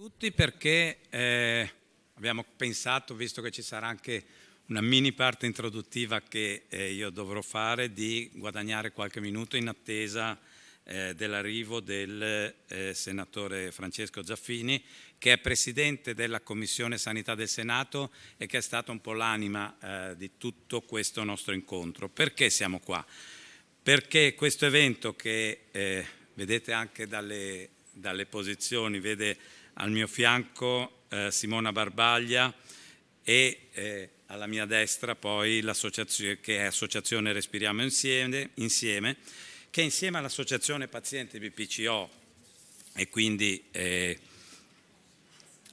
tutti perché eh, abbiamo pensato, visto che ci sarà anche una mini parte introduttiva che eh, io dovrò fare, di guadagnare qualche minuto in attesa eh, dell'arrivo del eh, senatore Francesco Giaffini, che è presidente della Commissione Sanità del Senato e che è stato un po' l'anima eh, di tutto questo nostro incontro. Perché siamo qua? Perché questo evento che eh, vedete anche dalle, dalle posizioni, vede al mio fianco eh, Simona Barbaglia e eh, alla mia destra poi l'associazione che è Associazione Respiriamo insieme, insieme, che insieme all'Associazione Pazienti BPCO e quindi eh,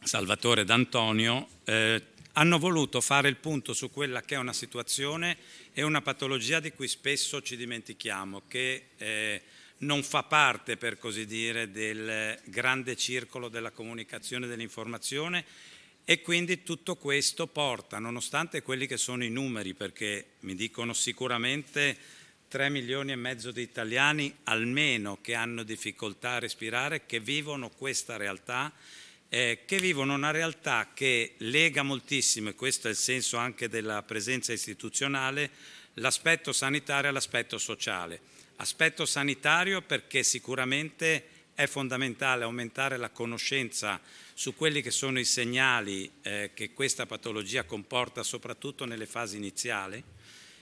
Salvatore D'Antonio eh, hanno voluto fare il punto su quella che è una situazione e una patologia di cui spesso ci dimentichiamo, che eh, non fa parte, per così dire, del grande circolo della comunicazione e dell'informazione e quindi tutto questo porta, nonostante quelli che sono i numeri, perché mi dicono sicuramente 3 milioni e mezzo di italiani almeno che hanno difficoltà a respirare, che vivono questa realtà, eh, che vivono una realtà che lega moltissimo, e questo è il senso anche della presenza istituzionale, l'aspetto sanitario all'aspetto sociale aspetto sanitario perché sicuramente è fondamentale aumentare la conoscenza su quelli che sono i segnali eh, che questa patologia comporta, soprattutto nelle fasi iniziali.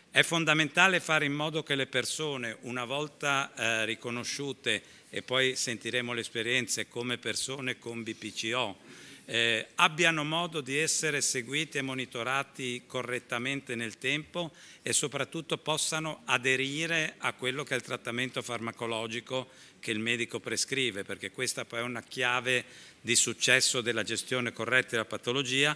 È fondamentale fare in modo che le persone, una volta eh, riconosciute, e poi sentiremo le esperienze come persone con BPCO, eh, abbiano modo di essere seguiti e monitorati correttamente nel tempo e soprattutto possano aderire a quello che è il trattamento farmacologico che il medico prescrive, perché questa poi è una chiave di successo della gestione corretta della patologia.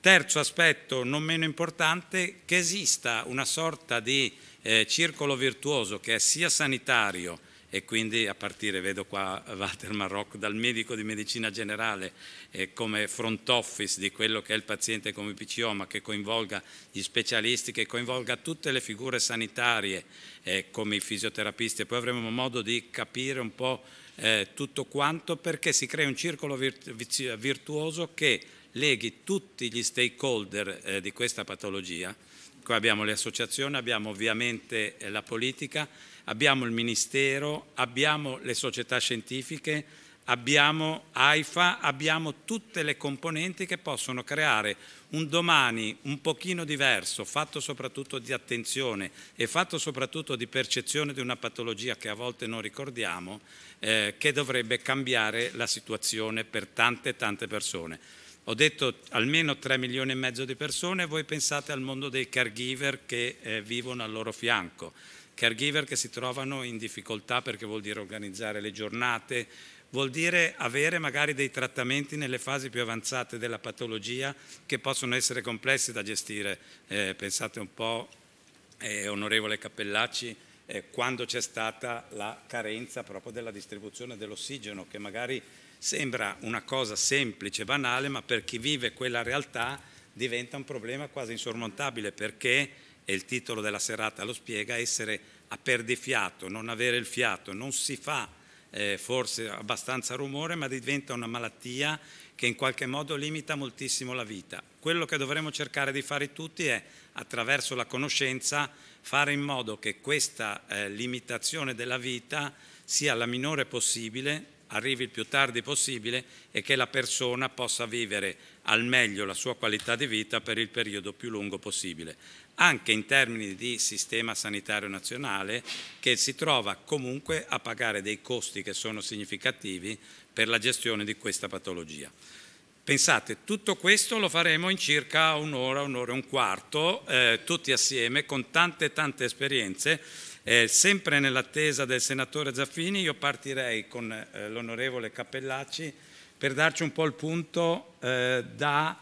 Terzo aspetto, non meno importante, che esista una sorta di eh, circolo virtuoso che è sia sanitario, e quindi a partire, vedo qua Walter Marrocco, dal medico di medicina generale eh, come front office di quello che è il paziente come PCO, ma che coinvolga gli specialisti, che coinvolga tutte le figure sanitarie eh, come i fisioterapisti e poi avremo modo di capire un po' eh, tutto quanto perché si crea un circolo virtuoso che leghi tutti gli stakeholder eh, di questa patologia. Qua abbiamo le associazioni, abbiamo ovviamente eh, la politica, abbiamo il Ministero, abbiamo le società scientifiche, abbiamo AIFA, abbiamo tutte le componenti che possono creare un domani un pochino diverso, fatto soprattutto di attenzione e fatto soprattutto di percezione di una patologia che a volte non ricordiamo, eh, che dovrebbe cambiare la situazione per tante tante persone. Ho detto almeno 3 milioni e mezzo di persone, voi pensate al mondo dei caregiver che eh, vivono al loro fianco caregiver che si trovano in difficoltà perché vuol dire organizzare le giornate, vuol dire avere magari dei trattamenti nelle fasi più avanzate della patologia che possono essere complessi da gestire. Eh, pensate un po', eh, onorevole Cappellacci, eh, quando c'è stata la carenza proprio della distribuzione dell'ossigeno, che magari sembra una cosa semplice, banale, ma per chi vive quella realtà diventa un problema quasi insormontabile perché e il titolo della serata lo spiega, essere a fiato, non avere il fiato, non si fa eh, forse abbastanza rumore, ma diventa una malattia che in qualche modo limita moltissimo la vita. Quello che dovremmo cercare di fare tutti è, attraverso la conoscenza, fare in modo che questa eh, limitazione della vita sia la minore possibile, arrivi il più tardi possibile e che la persona possa vivere al meglio la sua qualità di vita per il periodo più lungo possibile anche in termini di sistema sanitario nazionale che si trova comunque a pagare dei costi che sono significativi per la gestione di questa patologia. Pensate, tutto questo lo faremo in circa un'ora, un'ora e un quarto, eh, tutti assieme, con tante tante esperienze. Eh, sempre nell'attesa del senatore Zaffini, io partirei con eh, l'onorevole Cappellacci per darci un po' il punto eh, da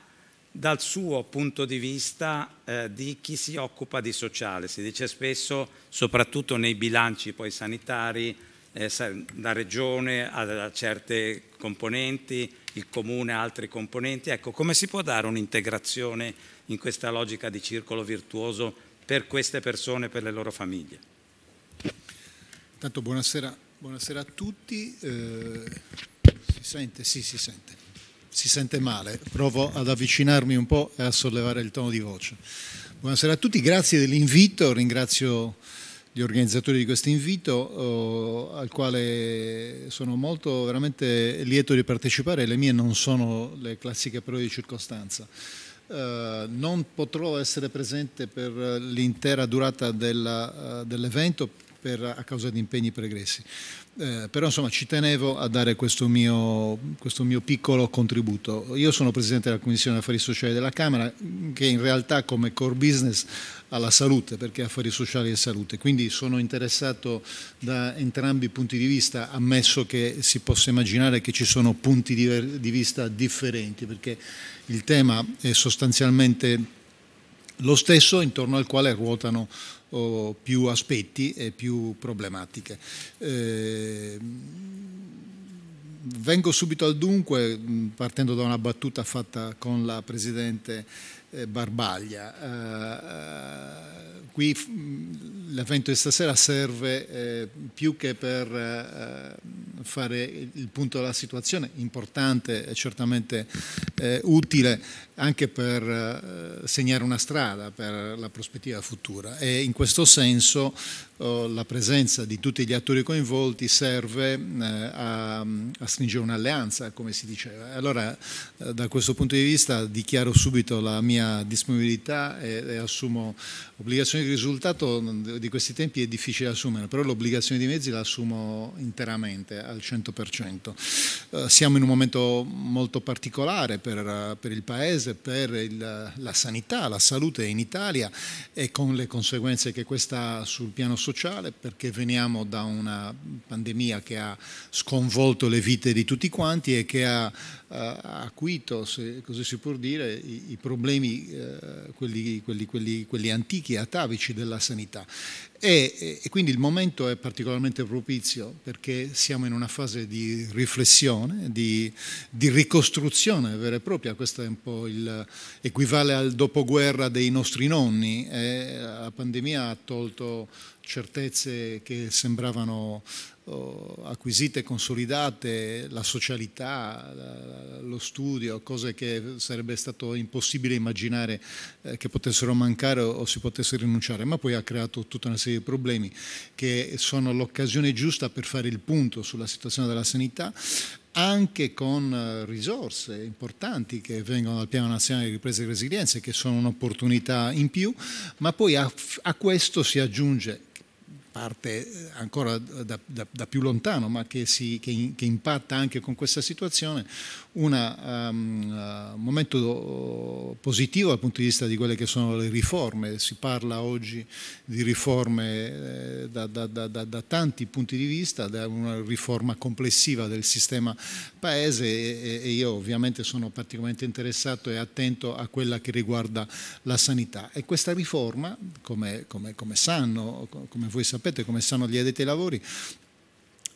dal suo punto di vista eh, di chi si occupa di sociale. Si dice spesso, soprattutto nei bilanci poi sanitari, eh, la regione ha certe componenti, il comune ha altri componenti. Ecco, come si può dare un'integrazione in questa logica di circolo virtuoso per queste persone e per le loro famiglie? Intanto buonasera, buonasera a tutti. Eh, si sente? Sì, si sente si sente male, provo ad avvicinarmi un po' e a sollevare il tono di voce. Buonasera a tutti, grazie dell'invito, ringrazio gli organizzatori di questo invito eh, al quale sono molto veramente lieto di partecipare, le mie non sono le classiche parole di circostanza. Eh, non potrò essere presente per l'intera durata eh, dell'evento uh, dell per, a causa di impegni pregressi. Eh, però insomma ci tenevo a dare questo mio, questo mio, piccolo contributo. Io sono Presidente della Commissione Affari Sociali della Camera che in realtà come core business ha la salute perché affari sociali e salute, quindi sono interessato da entrambi i punti di vista, ammesso che si possa immaginare che ci sono punti di, di vista differenti perché il tema è sostanzialmente lo stesso intorno al quale ruotano o più aspetti e più problematiche. Eh, vengo subito al dunque partendo da una battuta fatta con la Presidente eh, barbaglia. Eh, eh, qui l'evento di stasera serve più che per fare il punto della situazione, importante e certamente utile anche per segnare una strada per la prospettiva futura e in questo senso eh, la presenza di tutti gli attori coinvolti serve eh, a, a stringere un'alleanza, come si diceva. Allora, eh, da questo punto di vista, dichiaro subito la mia disponibilità e, e assumo obbligazione di risultato di questi tempi è difficile assumere, però l'obbligazione di mezzi la assumo interamente, al 100%. Siamo in un momento molto particolare per, per il Paese, per il, la sanità, la salute in Italia e con le conseguenze che questa sul piano sociale sociale perché veniamo da una pandemia che ha sconvolto le vite di tutti quanti e che ha eh, acuito, se così si può dire, i, i problemi, eh, quelli, quelli, quelli, quelli antichi e atavici della sanità. E, e, quindi il momento è particolarmente propizio perché siamo in una fase di riflessione, di, di ricostruzione vera e propria, questo è un po' il, equivale al dopoguerra dei nostri nonni, eh, la pandemia ha tolto certezze che sembravano acquisite e consolidate la socialità, lo studio, cose che sarebbe stato impossibile immaginare eh, che potessero mancare o si potesse rinunciare, ma poi ha creato tutta una serie di problemi che sono l'occasione giusta per fare il punto sulla situazione della sanità anche con eh, risorse importanti che vengono dal Piano Nazionale di Ripresa e Resilienza che sono un'opportunità in più, ma poi a, a questo si aggiunge parte eh, ancora da, da, da più lontano, ma che, si, che, in, che, impatta anche con questa situazione, una, um, ehm, un eh, momento oh, positivo dal punto di vista di quelle che sono le riforme. Si parla oggi di riforme eh, da, da, tanti punti di vista, da una riforma complessiva del sistema paese e, e io ovviamente sono particolarmente interessato e attento a quella che riguarda la sanità. E questa riforma, come, come, come sanno, come voi sapete, rispetto come sanno gli addetti ai lavori,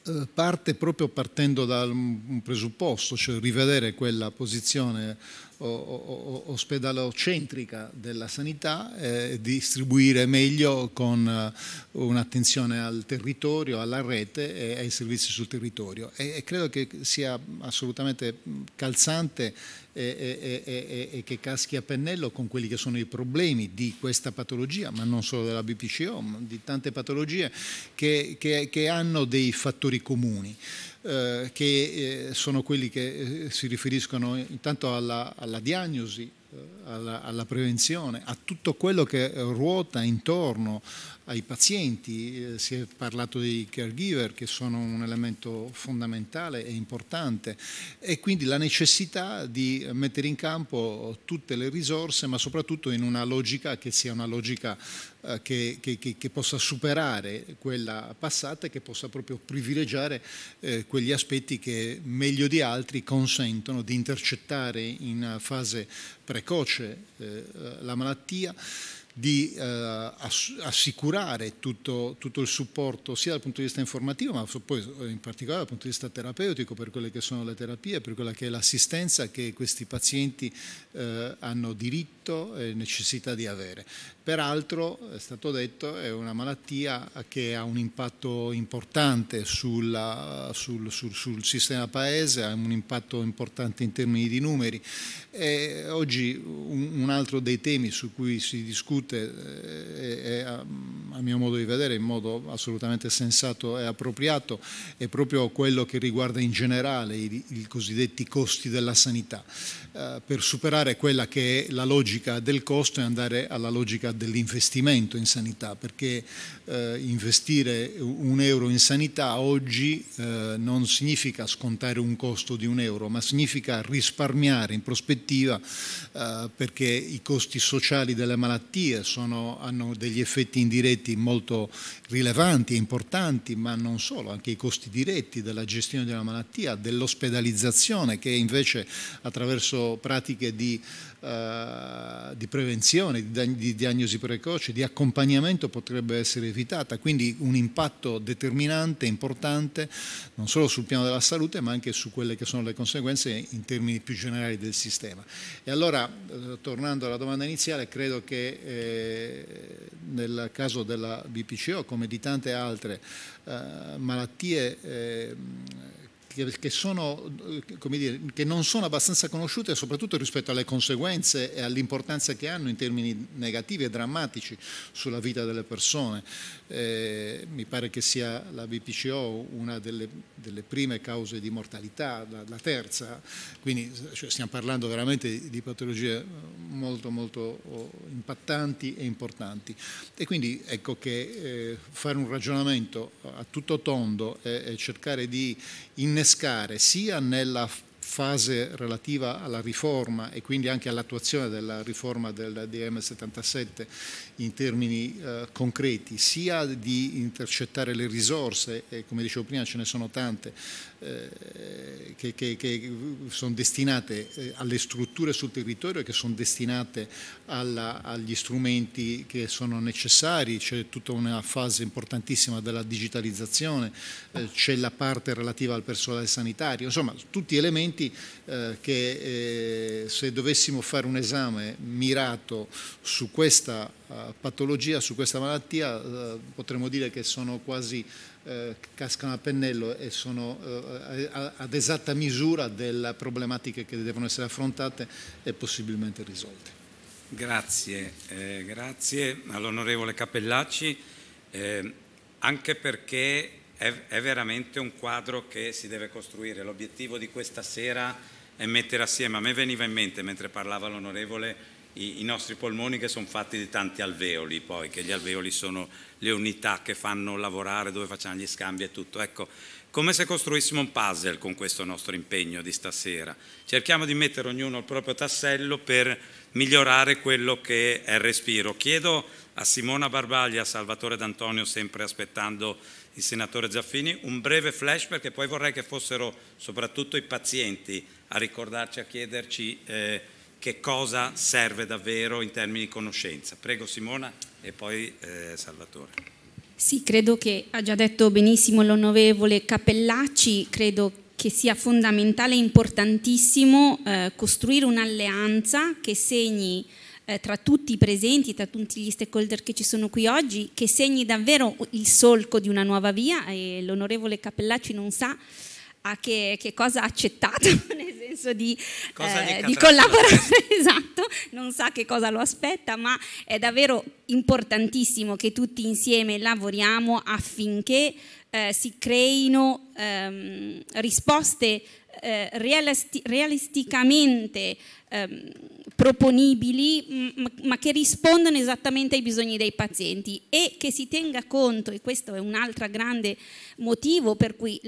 eh, parte proprio partendo da un presupposto, cioè rivedere quella posizione ospedalocentrica della sanità e distribuire meglio con eh, un'attenzione al territorio, alla rete e ai servizi sul territorio. E credo che sia assolutamente calzante e, e, e, che caschi a pennello con quelli che sono i problemi di questa patologia, ma non solo della BPCO, ma di tante patologie che, che, che hanno dei fattori comuni. Eh, che eh, sono quelli che eh, si riferiscono intanto alla, alla diagnosi, eh, alla, alla, prevenzione, a tutto quello che ruota intorno ai pazienti, eh, si è parlato dei caregiver che sono un elemento fondamentale e importante e quindi la necessità di mettere in campo tutte le risorse ma soprattutto in una logica che sia una logica eh, che, che, che, che, possa superare quella passata e che possa proprio privilegiare eh, quegli aspetti che meglio di altri consentono di intercettare in fase precoce la malattia di eh, assicurare tutto, tutto, il supporto sia dal punto di vista informativo ma poi eh, in particolare dal punto di vista terapeutico per quelle che sono le terapie, per quella che è l'assistenza che questi pazienti eh, hanno diritto e necessità di avere. Peraltro, è stato detto, è una malattia che ha un impatto importante sulla, sul, sul, sul, sistema paese, ha un impatto importante in termini di numeri. E oggi un, un, altro dei temi su cui si discute, eh, è, è, a, a mio modo di vedere, in modo assolutamente sensato e appropriato, è proprio quello che riguarda in generale i, i cosiddetti costi della sanità, eh, per superare quella che è la logica del costo e andare alla logica dell'investimento in sanità, perché eh, investire un euro in sanità oggi eh, non significa scontare un costo di un euro, ma significa risparmiare in prospettiva eh, perché i costi sociali delle malattie sono, hanno degli effetti indiretti molto rilevanti e importanti, ma non solo, anche i costi diretti della gestione della malattia, dell'ospedalizzazione che invece attraverso pratiche di, eh, di prevenzione, di, di diagnosi, diagnosi precoce, di accompagnamento potrebbe essere evitata, quindi un impatto determinante, importante, non solo sul piano della salute, ma anche su quelle che sono le conseguenze in termini più generali del sistema. E allora, eh, tornando alla domanda iniziale, credo che eh, nel caso della BPCO, come di tante altre eh, malattie, ehm, che, sono, dire, che, non sono abbastanza conosciute soprattutto rispetto alle conseguenze e all'importanza che hanno in termini negativi e drammatici sulla vita delle persone. Eh, mi pare che sia la BPCO una delle, delle prime cause di mortalità, la, la terza, quindi cioè, stiamo parlando veramente di patologie molto molto oh, impattanti e importanti. E quindi ecco che eh, fare un ragionamento a tutto tondo e, e cercare di innescare innescare sia nella fase relativa alla riforma e quindi anche all'attuazione della riforma del DM 77 in termini eh, concreti, sia di intercettare le risorse, e come dicevo prima ce ne sono tante, eh, che, che, che, sono destinate eh, alle strutture sul territorio, che sono destinate alla, agli strumenti che sono necessari, c'è tutta una fase importantissima della digitalizzazione, eh, c'è la parte relativa al personale sanitario, insomma tutti elementi eh, che eh, se dovessimo fare un esame mirato su questa eh, patologia, su questa malattia, potremmo dire che sono quasi eh, cascano a pennello e sono eh, ad esatta misura delle problematiche che devono essere affrontate e possibilmente risolte. Grazie, eh, grazie all'onorevole Capellacci, ehm, anche perché è, è veramente un quadro che si deve costruire. L'obiettivo di questa sera è mettere assieme, a me veniva in mente mentre parlava l'onorevole i, i nostri polmoni che sono fatti di tanti alveoli, poi che gli alveoli sono le unità che fanno lavorare, dove facciamo gli scambi e tutto. Ecco, come se costruissimo un puzzle con questo nostro impegno di stasera. Cerchiamo di mettere ognuno il proprio tassello per migliorare quello che è il respiro. Chiedo a Simona Barbaglia, a Salvatore D'Antonio, sempre aspettando il senatore Zaffini, un breve flash perché poi vorrei che fossero soprattutto i pazienti a ricordarci, a chiederci eh, che cosa serve davvero in termini di conoscenza. Prego Simona e poi eh, Salvatore. Sì, credo che ha già detto benissimo l'onorevole Capellacci, credo che sia fondamentale e importantissimo eh, costruire un'alleanza che segni eh, tra tutti i presenti, tra tutti gli stakeholder che ci sono qui oggi, che segni davvero il solco di una nuova via e l'onorevole Cappellacci non sa a che, che cosa ha accettato, nel senso di, eh, di collaborare, esatto, non sa che cosa lo aspetta, ma è davvero importantissimo che tutti insieme lavoriamo affinché eh, si creino ehm, risposte eh, realisti realisticamente ehm, proponibili, ma che rispondano esattamente ai bisogni dei pazienti e che si tenga conto, e questo è un altro grande motivo per cui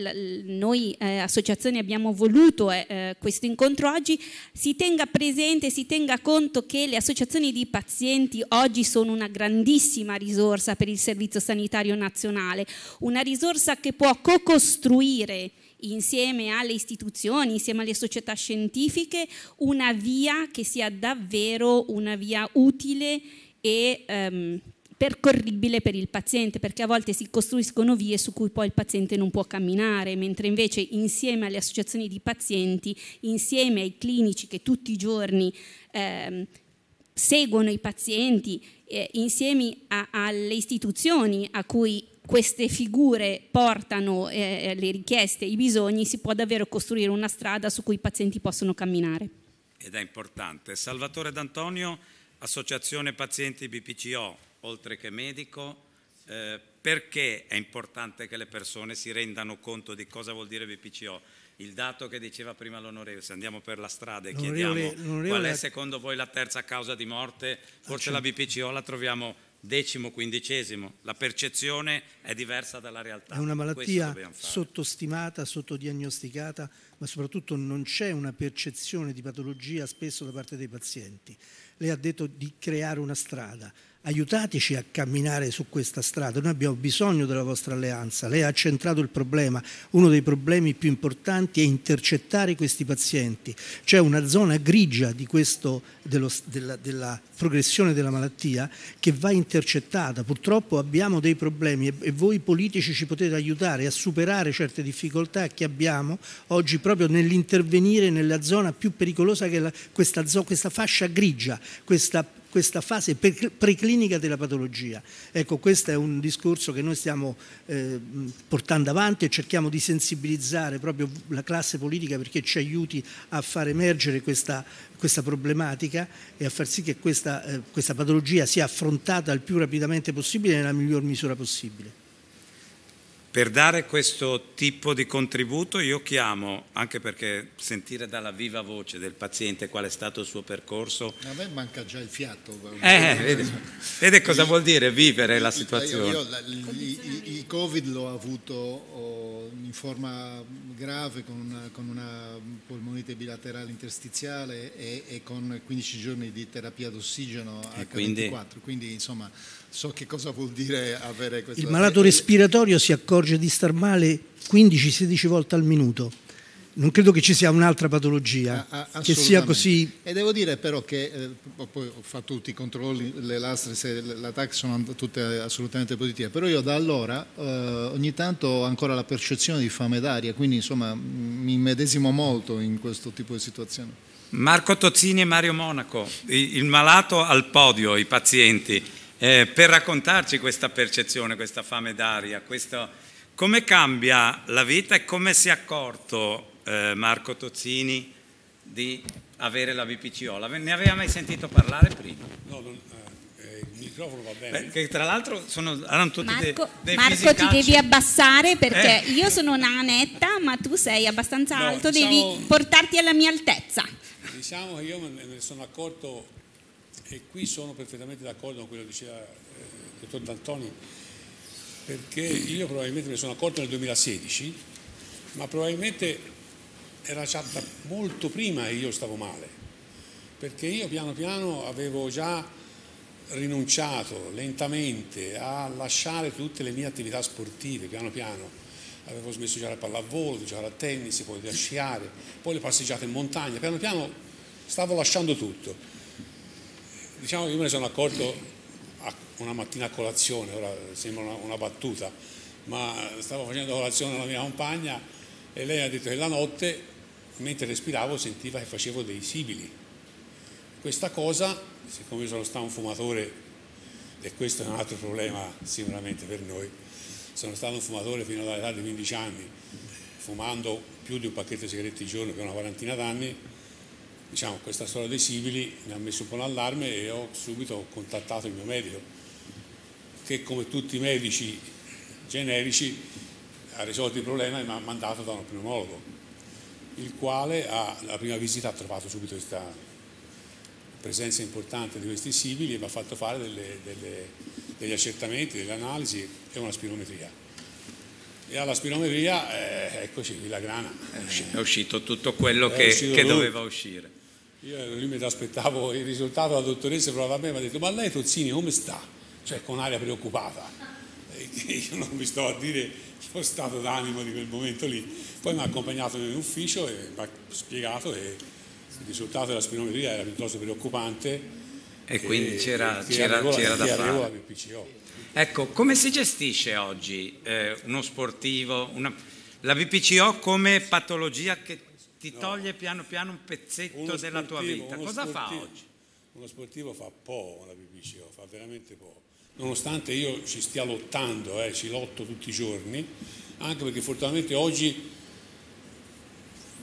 noi eh, associazioni abbiamo voluto eh, eh, questo incontro oggi, si tenga presente, si tenga conto che le associazioni di pazienti oggi sono una grandissima risorsa per il Servizio Sanitario Nazionale, una risorsa che può co-costruire insieme alle istituzioni, insieme alle società scientifiche, una via che sia davvero una via utile e ehm, percorribile per il paziente, perché a volte si costruiscono vie su cui poi il paziente non può camminare, mentre invece insieme alle associazioni di pazienti, insieme ai clinici che tutti i giorni ehm, seguono i pazienti, eh, insieme a, alle istituzioni a cui queste figure portano eh, eh, le richieste, i bisogni, si può davvero costruire una strada su cui i pazienti possono camminare. Ed è importante. Salvatore D'Antonio, Associazione Pazienti BPCO, oltre che medico, eh, perché è importante che le persone si rendano conto di cosa vuol dire BPCO? Il dato che diceva prima l'onorevole, se andiamo per la strada e chiediamo qual è secondo voi la terza causa di morte, forse la BPCO la troviamo decimo quindicesimo, la percezione è diversa dalla realtà. È una malattia sottostimata, sottodiagnosticata, ma soprattutto non c'è una percezione di patologia spesso da parte dei pazienti. Lei ha detto di creare una strada aiutateci a camminare su questa strada, noi abbiamo bisogno della vostra alleanza, lei ha centrato il problema, uno dei problemi più importanti è intercettare questi pazienti, c'è una zona grigia questo, dello, della, della, progressione della malattia che va intercettata, purtroppo abbiamo dei problemi e, e voi politici ci potete aiutare a superare certe difficoltà che abbiamo oggi proprio nell'intervenire nella zona più pericolosa che è la, questa, questa fascia grigia, questa questa fase preclinica della patologia. Ecco, questo è un discorso che noi stiamo eh, portando avanti e cerchiamo di sensibilizzare proprio la classe politica perché ci aiuti a far emergere questa, questa problematica e a far sì che questa, eh, questa patologia sia affrontata il più rapidamente possibile e nella miglior misura possibile. Per dare questo tipo di contributo io chiamo, anche perché sentire dalla viva voce del paziente qual è stato il suo percorso... A me manca già il fiato. Eh, vede, vede, cosa vuol dire vivere la situazione. il Covid l'ho avuto oh, in forma grave con una, con una polmonite bilaterale interstiziale e, e, con 15 giorni di terapia d'ossigeno a 24 quindi, quindi insomma so che cosa vuol dire avere questo. Il malato respiratorio si accorge di star male 15-16 volte al minuto. Non credo che ci sia un'altra patologia a ah, ah, che sia così. E devo dire però che eh, poi ho fatto tutti i controlli, le lastre, se la TAC sono tutte assolutamente positive, però io da allora eh, ogni tanto ho ancora la percezione di fame d'aria, quindi insomma mi medesimo molto in questo tipo di situazione. Marco Tozzini e Mario Monaco, il malato al podio, i pazienti eh, per raccontarci questa percezione, questa fame d'aria, questo... come cambia la vita e come si è accorto eh, Marco Tozzini di avere la BPCO? Ne aveva mai sentito parlare prima? No, non, eh, eh il microfono va bene. Perché tra l'altro erano tutti Marco, dei, dei Marco ti devi abbassare perché eh. io sono una anetta, ma tu sei abbastanza no, alto, diciamo, devi portarti alla mia altezza. Diciamo che io me ne sono accorto e qui sono perfettamente d'accordo con quello che diceva il eh, dottor D'Antoni, perché io probabilmente mi sono accorto nel 2016, ma probabilmente era già molto prima che io stavo male, perché io piano piano avevo già rinunciato lentamente a lasciare tutte le mie attività sportive, piano piano. Avevo smesso di giocare a pallavolo, di giocare a tennis, poi di sciare, poi le passeggiate in montagna, piano piano stavo lasciando tutto diciamo io me ne sono accorto una mattina a colazione, ora sembra una, una battuta, ma stavo facendo colazione alla mia compagna e lei ha detto che la notte, mentre respiravo, sentiva che facevo dei sibili. Questa cosa, siccome io sono stato un fumatore, e questo è un altro problema sicuramente per noi, sono stato un fumatore fino all'età di 15 anni, fumando più di un pacchetto di sigarette al giorno per una quarantina d'anni, diciamo, questa storia dei sibili mi ha messo un po' l'allarme e ho subito contattato il mio medico, che come tutti i medici generici ha risolto il problema e mi ha mandato da un pneumologo, il quale alla prima visita ha trovato subito questa presenza importante di questi sibili e mi ha fatto fare delle, delle, degli accertamenti, delle analisi e una spirometria e alla spirometria eh, eccoci la grana è uscito tutto quello che, che doveva uscire io lì mi aspettavo il risultato, la dottoressa provava a me e mi ha detto ma lei Tozzini come sta? Cioè con aria preoccupata. E io non mi sto a dire lo stato d'animo di quel momento lì. Poi mi ha accompagnato in ufficio e mi ha spiegato che il risultato della spirometria era piuttosto preoccupante. E, e quindi c'era, c'era, c'era da fare. Ecco, come si gestisce oggi eh, uno sportivo, una, la BPCO come patologia che ti no. toglie piano piano un pezzetto uno della tua vita. Cosa sportivo, fa oggi? Uno sportivo fa poco la BBCO, fa veramente poco. Nonostante io ci stia lottando, eh, ci lotto tutti i giorni, anche perché fortunatamente oggi,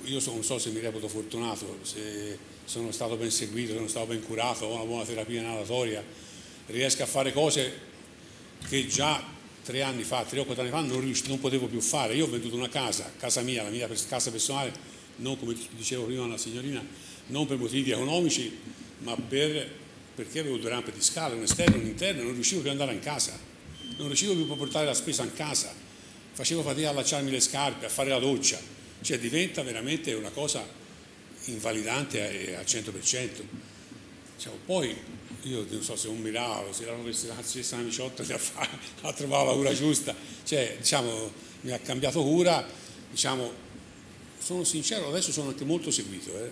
io so, non so se mi reputo fortunato, se sono stato ben seguito, sono stato ben curato, ho una buona terapia inalatoria, riesco a fare cose che già tre anni fa, tre o quattro anni fa non, riuscito, non potevo più fare. Io ho venduto una casa, casa mia, la mia casa personale, non come dicevo prima alla signorina, non per motivi economici, ma per, perché avevo due rampe di scala, un esterno e un interno, non riuscivo più ad andare in casa, non riuscivo più a portare la spesa in casa, facevo fatica a allacciarmi le scarpe, a fare la doccia, cioè diventa veramente una cosa invalidante al 100%. Diciamo, poi io non so se un miravo, se la professoressa Amiciotta la trovava la cura giusta, cioè diciamo mi ha cambiato cura, diciamo sono sincero, adesso sono anche molto seguito, eh?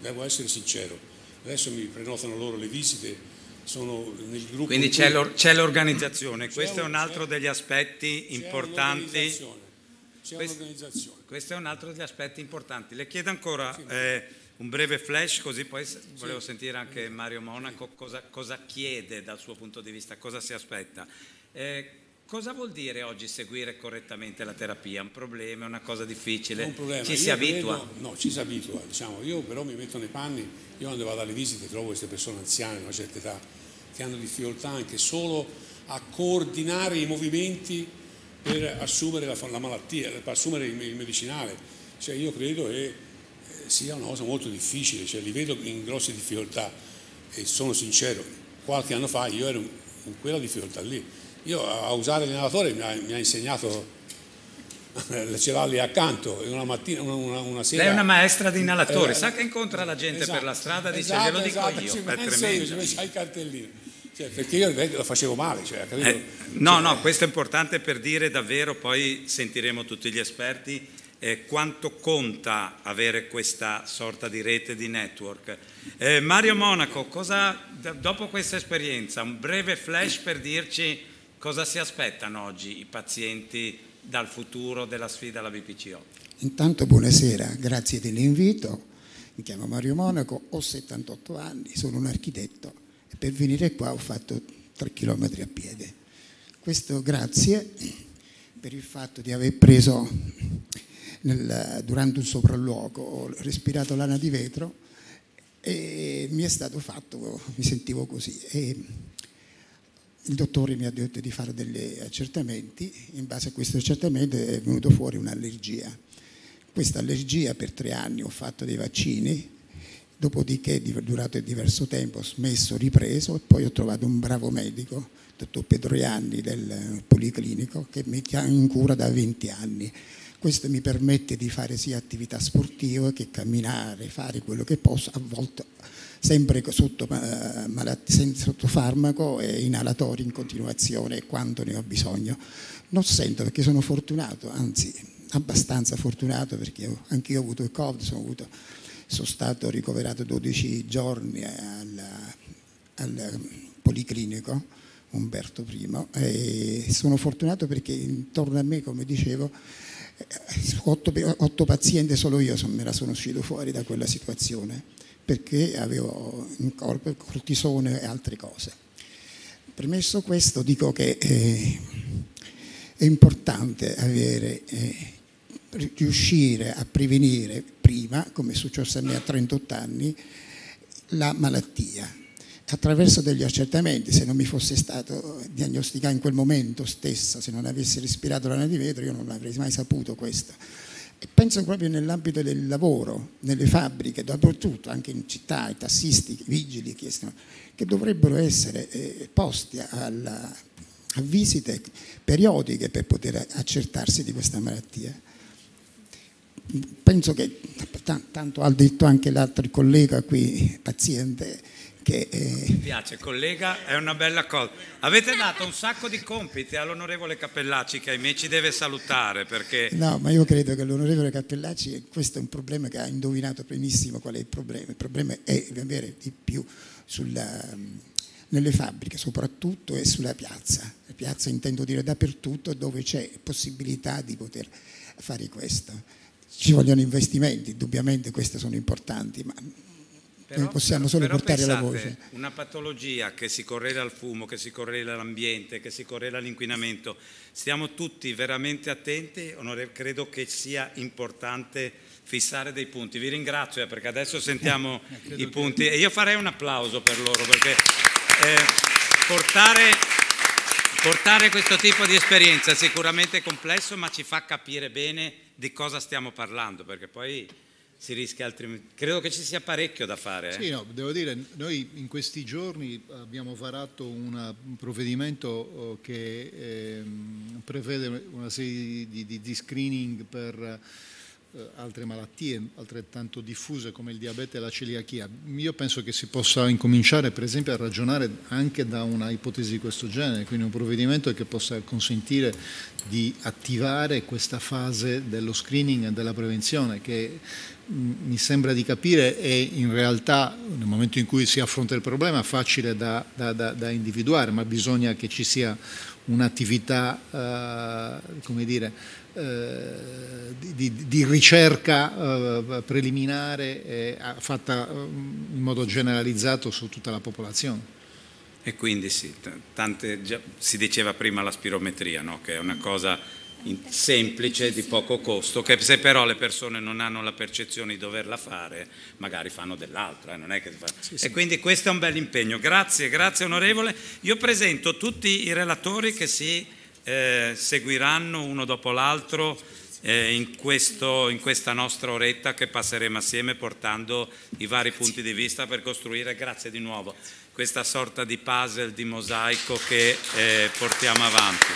devo essere sincero. Adesso mi prenotano loro le visite, sono nel gruppo. Quindi c'è, cui... c'è l'organizzazione, c'è questo un, è un altro degli aspetti importanti. C'è un'organizzazione. Questo è un altro degli aspetti importanti. Le chiedo ancora sì, eh, un breve flash, così poi sì. volevo sentire anche Mario Monaco cosa, cosa, chiede dal suo punto di vista, cosa si aspetta. Eh, Cosa vuol dire oggi seguire correttamente la terapia? un problema, una cosa difficile? È un problema. Ci io si abitua? Credo, no, ci si abitua. Diciamo. Io però mi metto nei panni, io quando vado alle visite trovo queste persone anziane, una certa età, che hanno difficoltà anche solo a coordinare i movimenti per assumere la, la malattia, per assumere il, il medicinale. Cioè io credo che eh, sia una cosa molto difficile, cioè li vedo in grosse difficoltà e sono sincero, qualche anno fa io ero in quella difficoltà lì io a usare l'inalatore mi ha, mi ha insegnato ce l'ha lì accanto una mattina una, una sera lei è una maestra di inalatore eh, sa che incontra la gente esatto, per la esatto, strada dice esatto, glielo dico esatto, io ci è tremendo io, ci il cartellino cioè, perché io lo facevo male cioè, eh, no cioè, no questo è importante per dire davvero poi sentiremo tutti gli esperti eh, quanto conta avere questa sorta di rete di network eh, Mario Monaco cosa, dopo questa esperienza un breve flash per dirci Cosa si aspettano oggi i pazienti dal futuro della sfida alla BPCO? Intanto buonasera, grazie dell'invito. Mi chiamo Mario Monaco, ho 78 anni, sono un architetto e per venire qua ho fatto 3 km a piedi. Questo grazie per il fatto di aver preso nel, durante un sopralluogo, ho respirato lana di vetro e mi è stato fatto, mi sentivo così. E, il dottore mi ha detto di fare degli accertamenti, in base a questo accertamento è venuto fuori un'allergia. Questa allergia per tre anni ho fatto dei vaccini, dopodiché durato diverso tempo ho smesso, ripreso e poi ho trovato un bravo medico, il dottor Pedroianni del Policlinico, che mi ha in cura da 20 anni. Questo mi permette di fare sia attività sportiva che camminare, fare quello che posso, a volte sempre sotto, eh, malattia, sotto farmaco e inalatori in continuazione quando ne ho bisogno. Non sento perché sono fortunato, anzi abbastanza fortunato perché anche io ho avuto il Covid, sono, avuto, sono stato ricoverato 12 giorni al, al Policlinico Umberto I e sono fortunato perché intorno a me, come dicevo, eh, otto, otto pazienti solo io me la sono uscito fuori da quella situazione perché avevo in corpo il cortisone e altre cose. Premesso questo dico che eh, è importante avere, eh, riuscire a prevenire prima, come è successo a me a 38 anni, la malattia attraverso degli accertamenti, se non mi fosse stato diagnosticato in quel momento stesso, se non avessi respirato la di vetro, io non avrei mai saputo questo. E penso proprio nell'ambito del lavoro, nelle fabbriche, dappertutto, anche in città, i tassisti, i vigili, che, che dovrebbero essere eh, posti alla, a visite periodiche per poter accertarsi di questa malattia. Penso che, tanto ha detto anche l'altro collega qui, paziente, che, eh... Mi piace, collega, è una bella cosa. Avete dato un sacco di compiti all'onorevole Cappellacci che ahimè ci deve salutare perché... No, ma io credo che l'onorevole Cappellacci, questo è un problema che ha indovinato benissimo qual è il problema. Il problema è avere di più sulla mm, nelle fabbriche soprattutto e sulla piazza. La piazza intendo dire dappertutto dove c'è possibilità di poter fare questo. Ci vogliono investimenti, indubbiamente questi sono importanti, ma però, noi possiamo solo portare pensate, la voce. Una patologia che si correla al fumo, che si correla all'ambiente, che si correla all'inquinamento, stiamo tutti veramente attenti, onore, credo che sia importante fissare dei punti. Vi ringrazio eh, perché adesso sentiamo eh, i punti che... e io farei un applauso per loro perché eh, portare... Portare questo tipo di esperienza è sicuramente complesso, ma ci fa capire bene di cosa stiamo parlando, perché poi si rischia altrimenti. Credo che ci sia parecchio da fare. Eh? Sì, no, devo dire, noi in questi giorni abbiamo varato una, un provvedimento oh, che eh, prevede una serie di, di, di screening per eh, altre malattie altrettanto diffuse come il diabete e la celiachia. Io penso che si possa incominciare per esempio a ragionare anche da una ipotesi di questo genere, quindi un provvedimento che possa consentire di attivare questa fase dello screening e della prevenzione che mm, mi sembra di capire è in realtà nel momento in cui si affronta il problema facile da, da, da, da individuare, ma bisogna che ci sia un'attività eh, come dire, eh, di, di, ricerca eh, preliminare eh, fatta mm, in modo generalizzato su tutta la popolazione. E quindi sì, tante, si diceva prima la spirometria, no? che è una cosa semplice, di poco costo, che se però le persone non hanno la percezione di doverla fare, magari fanno dell'altra. Eh, sì, sì. E quindi questo è un bel impegno. Grazie, grazie onorevole. Io presento tutti i relatori che si eh, seguiranno uno dopo l'altro eh, in, questo, in questa nostra oretta che passeremo assieme portando i vari punti di vista per costruire, grazie di nuovo, questa sorta di puzzle, di mosaico che eh, portiamo avanti.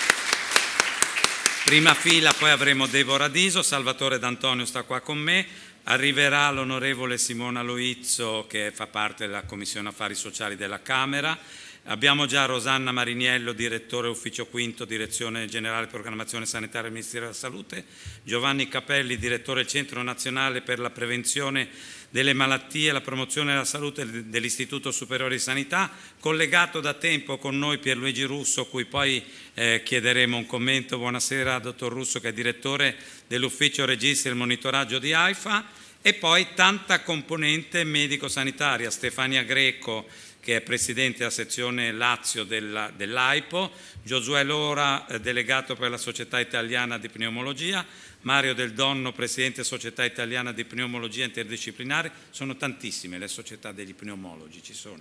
Prima fila poi avremo Devo Radiso, Salvatore D'Antonio sta qua con me, arriverà l'onorevole Simona Loizzo che fa parte della Commissione Affari Sociali della Camera, abbiamo già Rosanna Mariniello, direttore ufficio quinto, direzione generale programmazione sanitaria del Ministero della Salute, Giovanni Capelli, direttore Centro Nazionale per la Prevenzione delle malattie e la promozione della salute dell'Istituto Superiore di Sanità, collegato da tempo con noi Pierluigi Russo, cui poi eh, chiederemo un commento. Buonasera, dottor Russo, che è direttore dell'ufficio registri e monitoraggio di AIFA. E poi tanta componente medico-sanitaria, Stefania Greco, che è presidente della sezione Lazio dell'AIPO, Giosuè Lora, eh, delegato per la Società Italiana di Pneumologia, Mario Del Donno, presidente Società Italiana di Pneumologia Interdisciplinare, sono tantissime le società degli pneumologi, ci sono.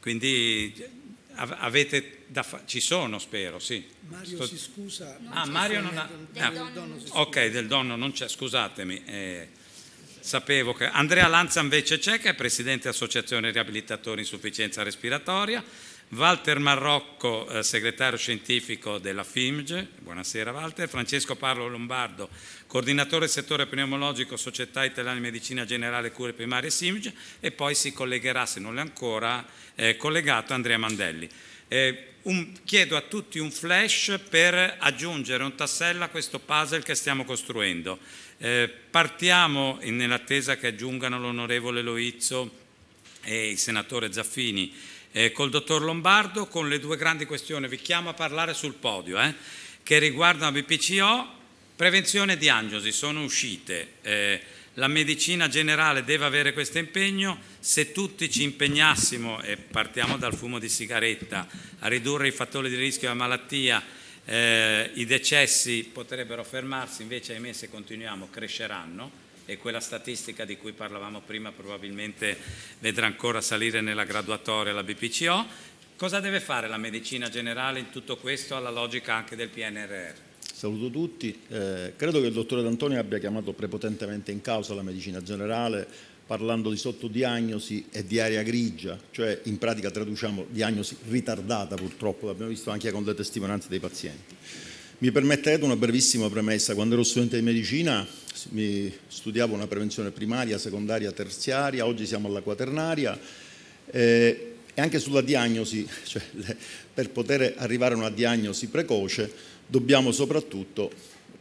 Quindi avete da fare, ci sono spero, sì. Mario Sto... si scusa. Non ah, Mario non ha... Del ah. Donno ok, Del Donno non c'è, scusatemi. Eh, sapevo che... Andrea Lanza invece c'è, che è presidente Associazione Riabilitatori Insufficienza Respiratoria. Walter Marrocco, eh, segretario scientifico della FIMG, buonasera Walter, Francesco Parlo Lombardo, coordinatore del settore pneumologico Società Italiana di Medicina Generale Cure Primarie SIMG e poi si collegherà, se non l'è ancora eh, collegato, Andrea Mandelli. Eh, un, chiedo a tutti un flash per aggiungere un tassello a questo puzzle che stiamo costruendo. Eh, partiamo nell'attesa che aggiungano l'onorevole Loizzo e il senatore Zaffini eh, col dottor Lombardo con le due grandi questioni, vi chiamo a parlare sul podio, eh, che riguardano BPCO, prevenzione e diagnosi, sono uscite. Eh, la medicina generale deve avere questo impegno, se tutti ci impegnassimo, e partiamo dal fumo di sigaretta, a ridurre i fattori di rischio della malattia, eh, i decessi potrebbero fermarsi, invece ahimè se continuiamo cresceranno, e quella statistica di cui parlavamo prima probabilmente vedrà ancora salire nella graduatoria la BPCO. Cosa deve fare la medicina generale in tutto questo alla logica anche del PNRR? Saluto tutti, eh, credo che il dottore D'Antoni abbia chiamato prepotentemente in causa la medicina generale parlando di sottodiagnosi e di area grigia, cioè in pratica traduciamo diagnosi ritardata purtroppo, l'abbiamo visto anche con le testimonianze dei pazienti. Mi permettete una brevissima premessa. Quando ero studente di medicina studiavo una prevenzione primaria, secondaria, terziaria, oggi siamo alla quaternaria. Eh, e anche sulla diagnosi, cioè, per poter arrivare a una diagnosi precoce, dobbiamo soprattutto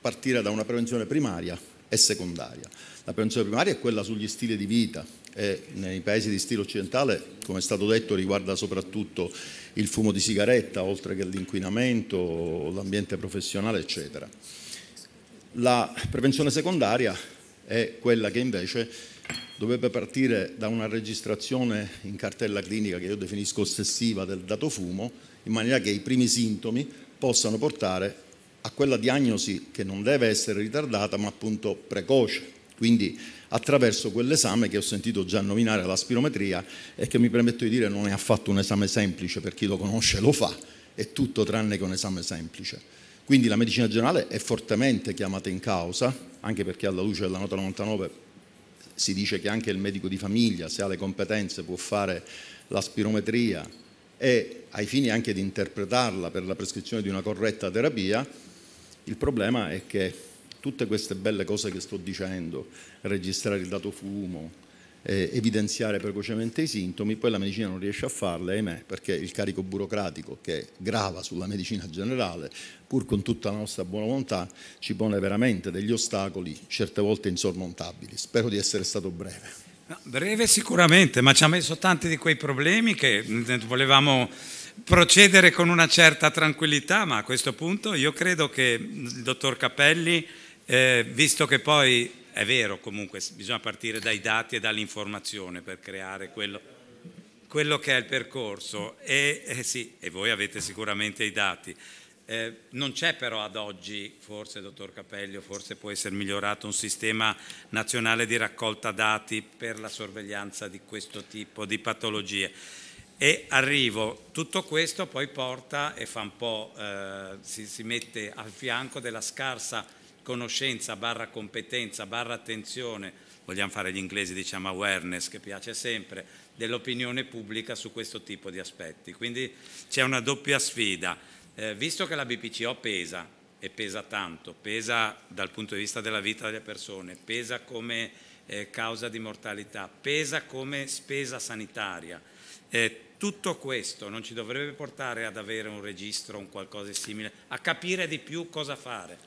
partire da una prevenzione primaria e secondaria. La prevenzione primaria è quella sugli stili di vita, e nei paesi di stile occidentale, come è stato detto, riguarda soprattutto il fumo di sigaretta, oltre che l'inquinamento, l'ambiente professionale, eccetera. La prevenzione secondaria è quella che invece dovrebbe partire da una registrazione in cartella clinica che io definisco ossessiva del dato fumo, in maniera che i primi sintomi possano portare a quella diagnosi che non deve essere ritardata ma appunto precoce. Quindi attraverso quell'esame che ho sentito già nominare la spirometria e che mi permetto di dire non è affatto un esame semplice, per chi lo conosce lo fa, è tutto tranne che un esame semplice. Quindi la medicina generale è fortemente chiamata in causa, anche perché alla luce della nota 99 si dice che anche il medico di famiglia, se ha le competenze, può fare la spirometria e ai fini anche di interpretarla per la prescrizione di una corretta terapia, il problema è che tutte queste belle cose che sto dicendo, registrare il dato fumo, eh, evidenziare precocemente i sintomi, poi la medicina non riesce a farle, ahimè, perché il carico burocratico che grava sulla medicina generale, pur con tutta la nostra buona volontà, ci pone veramente degli ostacoli, certe volte insormontabili. Spero di essere stato breve. breve sicuramente, ma ci ha messo tanti di quei problemi che mm, eh, volevamo procedere con una certa tranquillità, ma a questo punto io credo che mm, il dottor Capelli eh, visto che poi è vero comunque, bisogna partire dai dati e dall'informazione per creare quello, quello, che è il percorso e, eh sì, e voi avete sicuramente i dati. Eh, non c'è però ad oggi, forse dottor Capello, forse può essere migliorato un sistema nazionale di raccolta dati per la sorveglianza di questo tipo di patologie. E arrivo, tutto questo poi porta e fa un po', eh, si, si mette al fianco della scarsa conoscenza barra competenza barra attenzione, vogliamo fare gli inglesi diciamo awareness che piace sempre, dell'opinione pubblica su questo tipo di aspetti. Quindi c'è una doppia sfida. Eh, visto che la BPCO pesa, e pesa tanto, pesa dal punto di vista della vita delle persone, pesa come eh, causa di mortalità, pesa come spesa sanitaria. Eh, tutto questo non ci dovrebbe portare ad avere un registro, un qualcosa di simile, a capire di più cosa fare.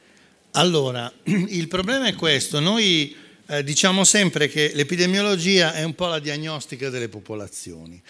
Allora, il problema è questo, noi eh, diciamo sempre che l'epidemiologia è un po' la diagnostica delle popolazioni.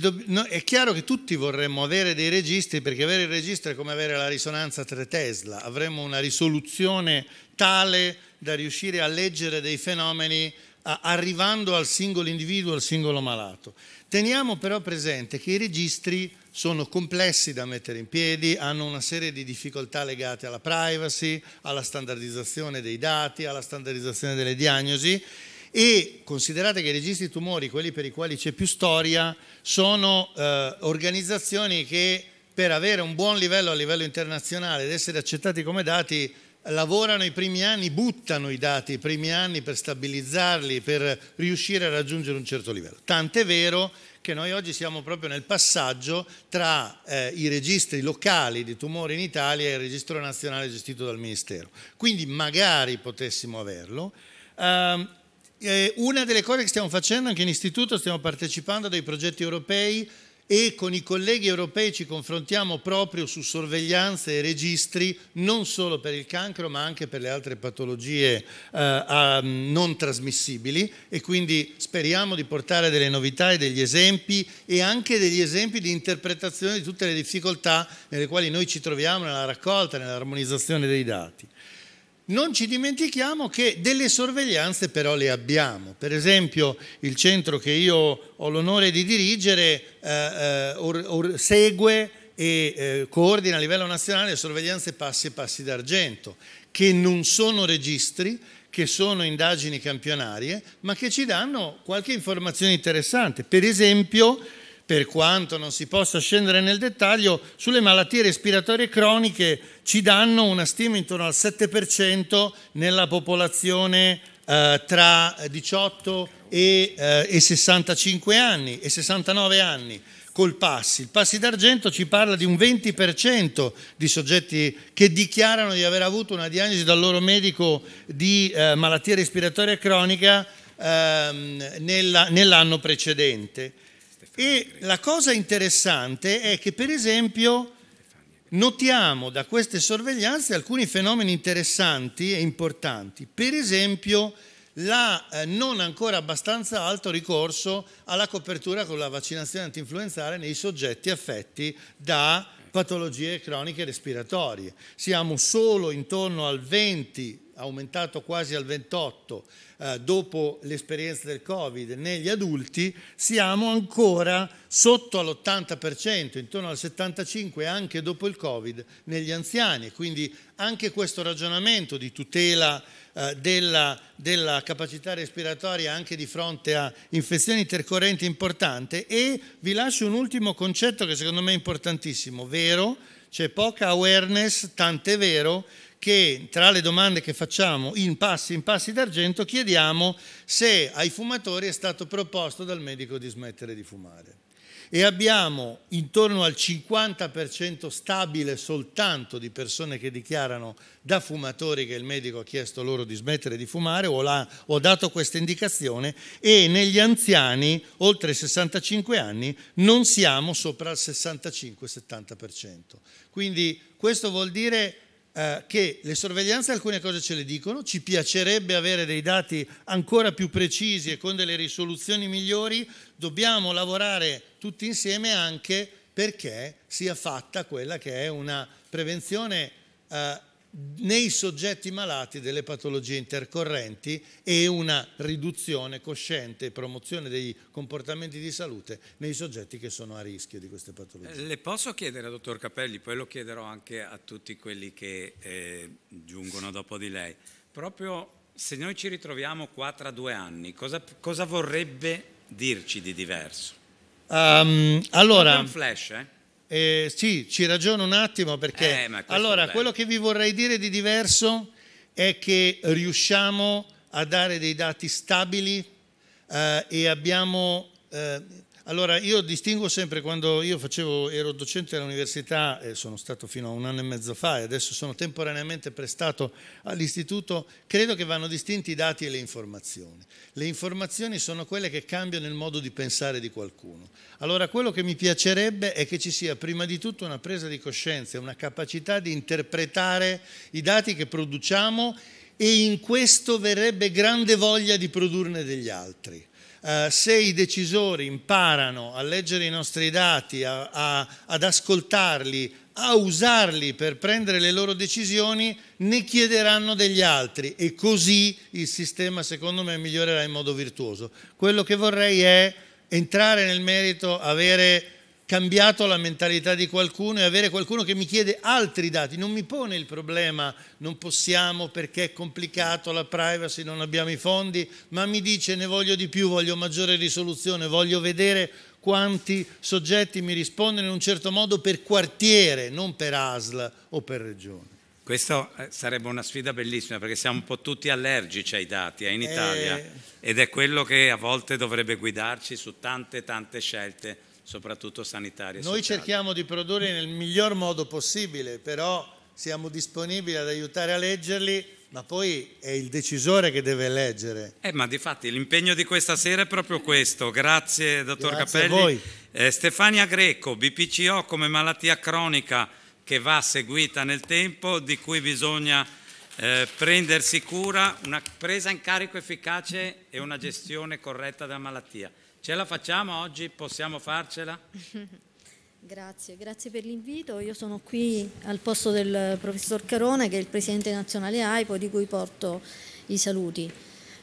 Do... No, è chiaro che tutti vorremmo avere dei registri perché avere il registro è come avere la risonanza 3 Tesla, avremmo una risoluzione tale da riuscire a leggere dei fenomeni arrivando al singolo individuo, al singolo malato. Teniamo però presente che i registri sono complessi da mettere in piedi, hanno una serie di difficoltà legate alla privacy, alla standardizzazione dei dati, alla standardizzazione delle diagnosi e considerate che i registri tumori, quelli per i quali c'è più storia, sono eh, organizzazioni che per avere un buon livello a livello internazionale ed essere accettati come dati lavorano i primi anni, buttano i dati i primi anni per stabilizzarli, per riuscire a raggiungere un certo livello. Tant'è vero che noi oggi siamo proprio nel passaggio tra eh, i registri locali di tumori in Italia e il registro nazionale gestito dal Ministero. Quindi magari potessimo averlo. Um, eh, una delle cose che stiamo facendo anche in istituto, stiamo partecipando a dei progetti europei e con i colleghi europei ci confrontiamo proprio su sorveglianze e registri non solo per il cancro ma anche per le altre patologie eh, mm, non trasmissibili e quindi speriamo di portare delle novità e degli esempi e anche degli esempi di interpretazione di tutte le difficoltà nelle quali noi ci troviamo nella raccolta, nell'armonizzazione dei dati. Non ci dimentichiamo che delle sorveglianze però le abbiamo. Per esempio il centro che io ho l'onore di dirigere eh, eh or, or, segue e eh, coordina a livello nazionale le sorveglianze passi e passi d'argento, che non sono registri, che sono indagini campionarie, ma che ci danno qualche informazione interessante. Per esempio per quanto non si possa scendere nel dettaglio, sulle malattie respiratorie croniche ci danno una stima intorno al 7% nella popolazione eh, tra 18 e, eh, e 65 anni e 69 anni col Passi. Il Passi d'Argento ci parla di un 20% di soggetti che dichiarano di aver avuto una diagnosi dal loro medico di eh, malattia respiratoria cronica ehm, nell'anno nell precedente. E la cosa interessante è che, per esempio, notiamo da queste sorveglianze alcuni fenomeni interessanti e importanti. Per esempio, la eh, non ancora abbastanza alto ricorso alla copertura con la vaccinazione antinfluenzale nei soggetti affetti da patologie croniche respiratorie. Siamo solo intorno al 20 aumentato quasi al 28 eh, dopo l'esperienza del Covid negli adulti, siamo ancora sotto all'80%, intorno al 75% anche dopo il Covid negli anziani. Quindi anche questo ragionamento di tutela eh, della, della, capacità respiratoria anche di fronte a infezioni intercorrenti è importante. E vi lascio un ultimo concetto che secondo me è importantissimo, vero? C'è poca awareness, tant'è vero che tra le domande che facciamo in passi in passi d'argento chiediamo se ai fumatori è stato proposto dal medico di smettere di fumare e abbiamo intorno al 50% stabile soltanto di persone che dichiarano da fumatori che il medico ha chiesto loro di smettere di fumare o, la, o dato questa indicazione e negli anziani oltre 65 anni non siamo sopra il 65-70%. Quindi questo vuol dire eh, che le sorveglianze alcune cose ce le dicono, ci piacerebbe avere dei dati ancora più precisi e con delle risoluzioni migliori, dobbiamo lavorare tutti insieme anche perché sia fatta quella che è una prevenzione eh, nei soggetti malati delle patologie intercorrenti e una riduzione cosciente e promozione dei comportamenti di salute nei soggetti che sono a rischio di queste patologie. Eh, le posso chiedere, dottor Capelli, poi lo chiederò anche a tutti quelli che eh, giungono dopo di lei, proprio se noi ci ritroviamo qua tra due anni, cosa, cosa vorrebbe dirci di diverso? Um, allora... Un flash, eh? Eh, sì, ci ragiono un attimo perché... Eh, allora, quello che vi vorrei dire di diverso è che riusciamo a dare dei dati stabili eh, e abbiamo eh, allora, io distingo sempre quando io facevo, ero docente all'università, e sono stato fino a un anno e mezzo fa e adesso sono temporaneamente prestato all'istituto, credo che vanno distinti i dati e le informazioni. Le informazioni sono quelle che cambiano il modo di pensare di qualcuno. Allora, quello che mi piacerebbe è che ci sia prima di tutto una presa di coscienza, una capacità di interpretare i dati che produciamo e in questo verrebbe grande voglia di produrne degli altri. Eh, se i decisori imparano a leggere i nostri dati, a, a, ad ascoltarli, a usarli per prendere le loro decisioni, ne chiederanno degli altri e così il sistema secondo me migliorerà in modo virtuoso. Quello che vorrei è entrare nel merito, avere cambiato la mentalità di qualcuno e avere qualcuno che mi chiede altri dati, non mi pone il problema non possiamo perché è complicato la privacy, non abbiamo i fondi, ma mi dice ne voglio di più, voglio maggiore risoluzione, voglio vedere quanti soggetti mi rispondono in un certo modo per quartiere, non per ASL o per regione. Questa eh, sarebbe una sfida bellissima perché siamo un po' tutti allergici ai dati eh, in eh. Italia eh... ed è quello che a volte dovrebbe guidarci su tante tante scelte soprattutto sanitarie. Noi cerchiamo di produrli nel miglior modo possibile, però siamo disponibili ad aiutare a leggerli, ma poi è il decisore che deve leggere. Eh, ma difatti l'impegno di questa sera è proprio questo. Grazie, dottor Grazie Capelli. Eh, Stefania Greco, BPCO come malattia cronica che va seguita nel tempo, di cui bisogna eh, prendersi cura, una presa in carico efficace e una gestione corretta della malattia. Ce la facciamo oggi? Possiamo farcela? Grazie, grazie per l'invito. Io sono qui al posto del professor Carone, che è il presidente nazionale AIPO, di cui porto i saluti.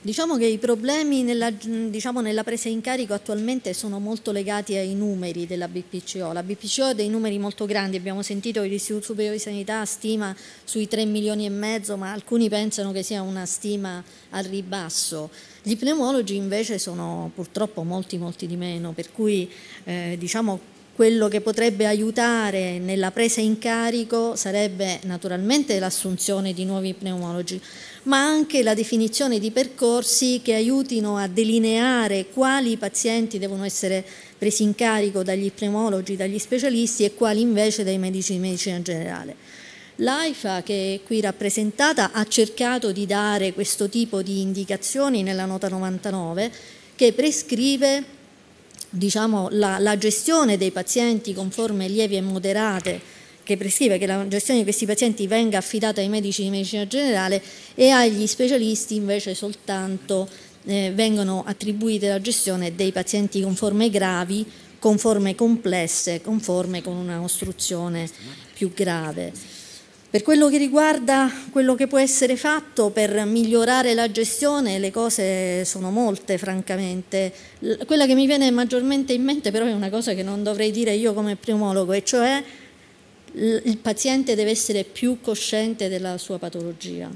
Diciamo che i problemi nella, diciamo, nella, presa in carico attualmente sono molto legati ai numeri della BPCO. La BPCO ha dei numeri molto grandi, abbiamo sentito che l'Istituto Superiore di Sanità stima sui 3 milioni e mezzo, ma alcuni pensano che sia una stima al ribasso. Gli pneumologi invece sono purtroppo molti molti di meno, per cui eh, diciamo quello che potrebbe aiutare nella presa in carico sarebbe naturalmente l'assunzione di nuovi pneumologi, ma anche la definizione di percorsi che aiutino a delineare quali pazienti devono essere presi in carico dagli pneumologi, dagli specialisti e quali invece dai medici di medicina generale. L'AIFA, che è qui rappresentata, ha cercato di dare questo tipo di indicazioni nella nota 99 che prescrive diciamo, la, la, gestione dei pazienti con forme lievi e moderate che prescrive che la gestione di questi pazienti venga affidata ai medici di medicina generale e agli specialisti invece soltanto eh, vengono attribuite la gestione dei pazienti con forme gravi, con forme complesse, con forme con una ostruzione più grave. Per quello che riguarda quello che può essere fatto per migliorare la gestione, le cose sono molte francamente. Quella che mi viene maggiormente in mente però è una cosa che non dovrei dire io come pneumologo, e cioè il paziente deve essere più cosciente della sua patologia.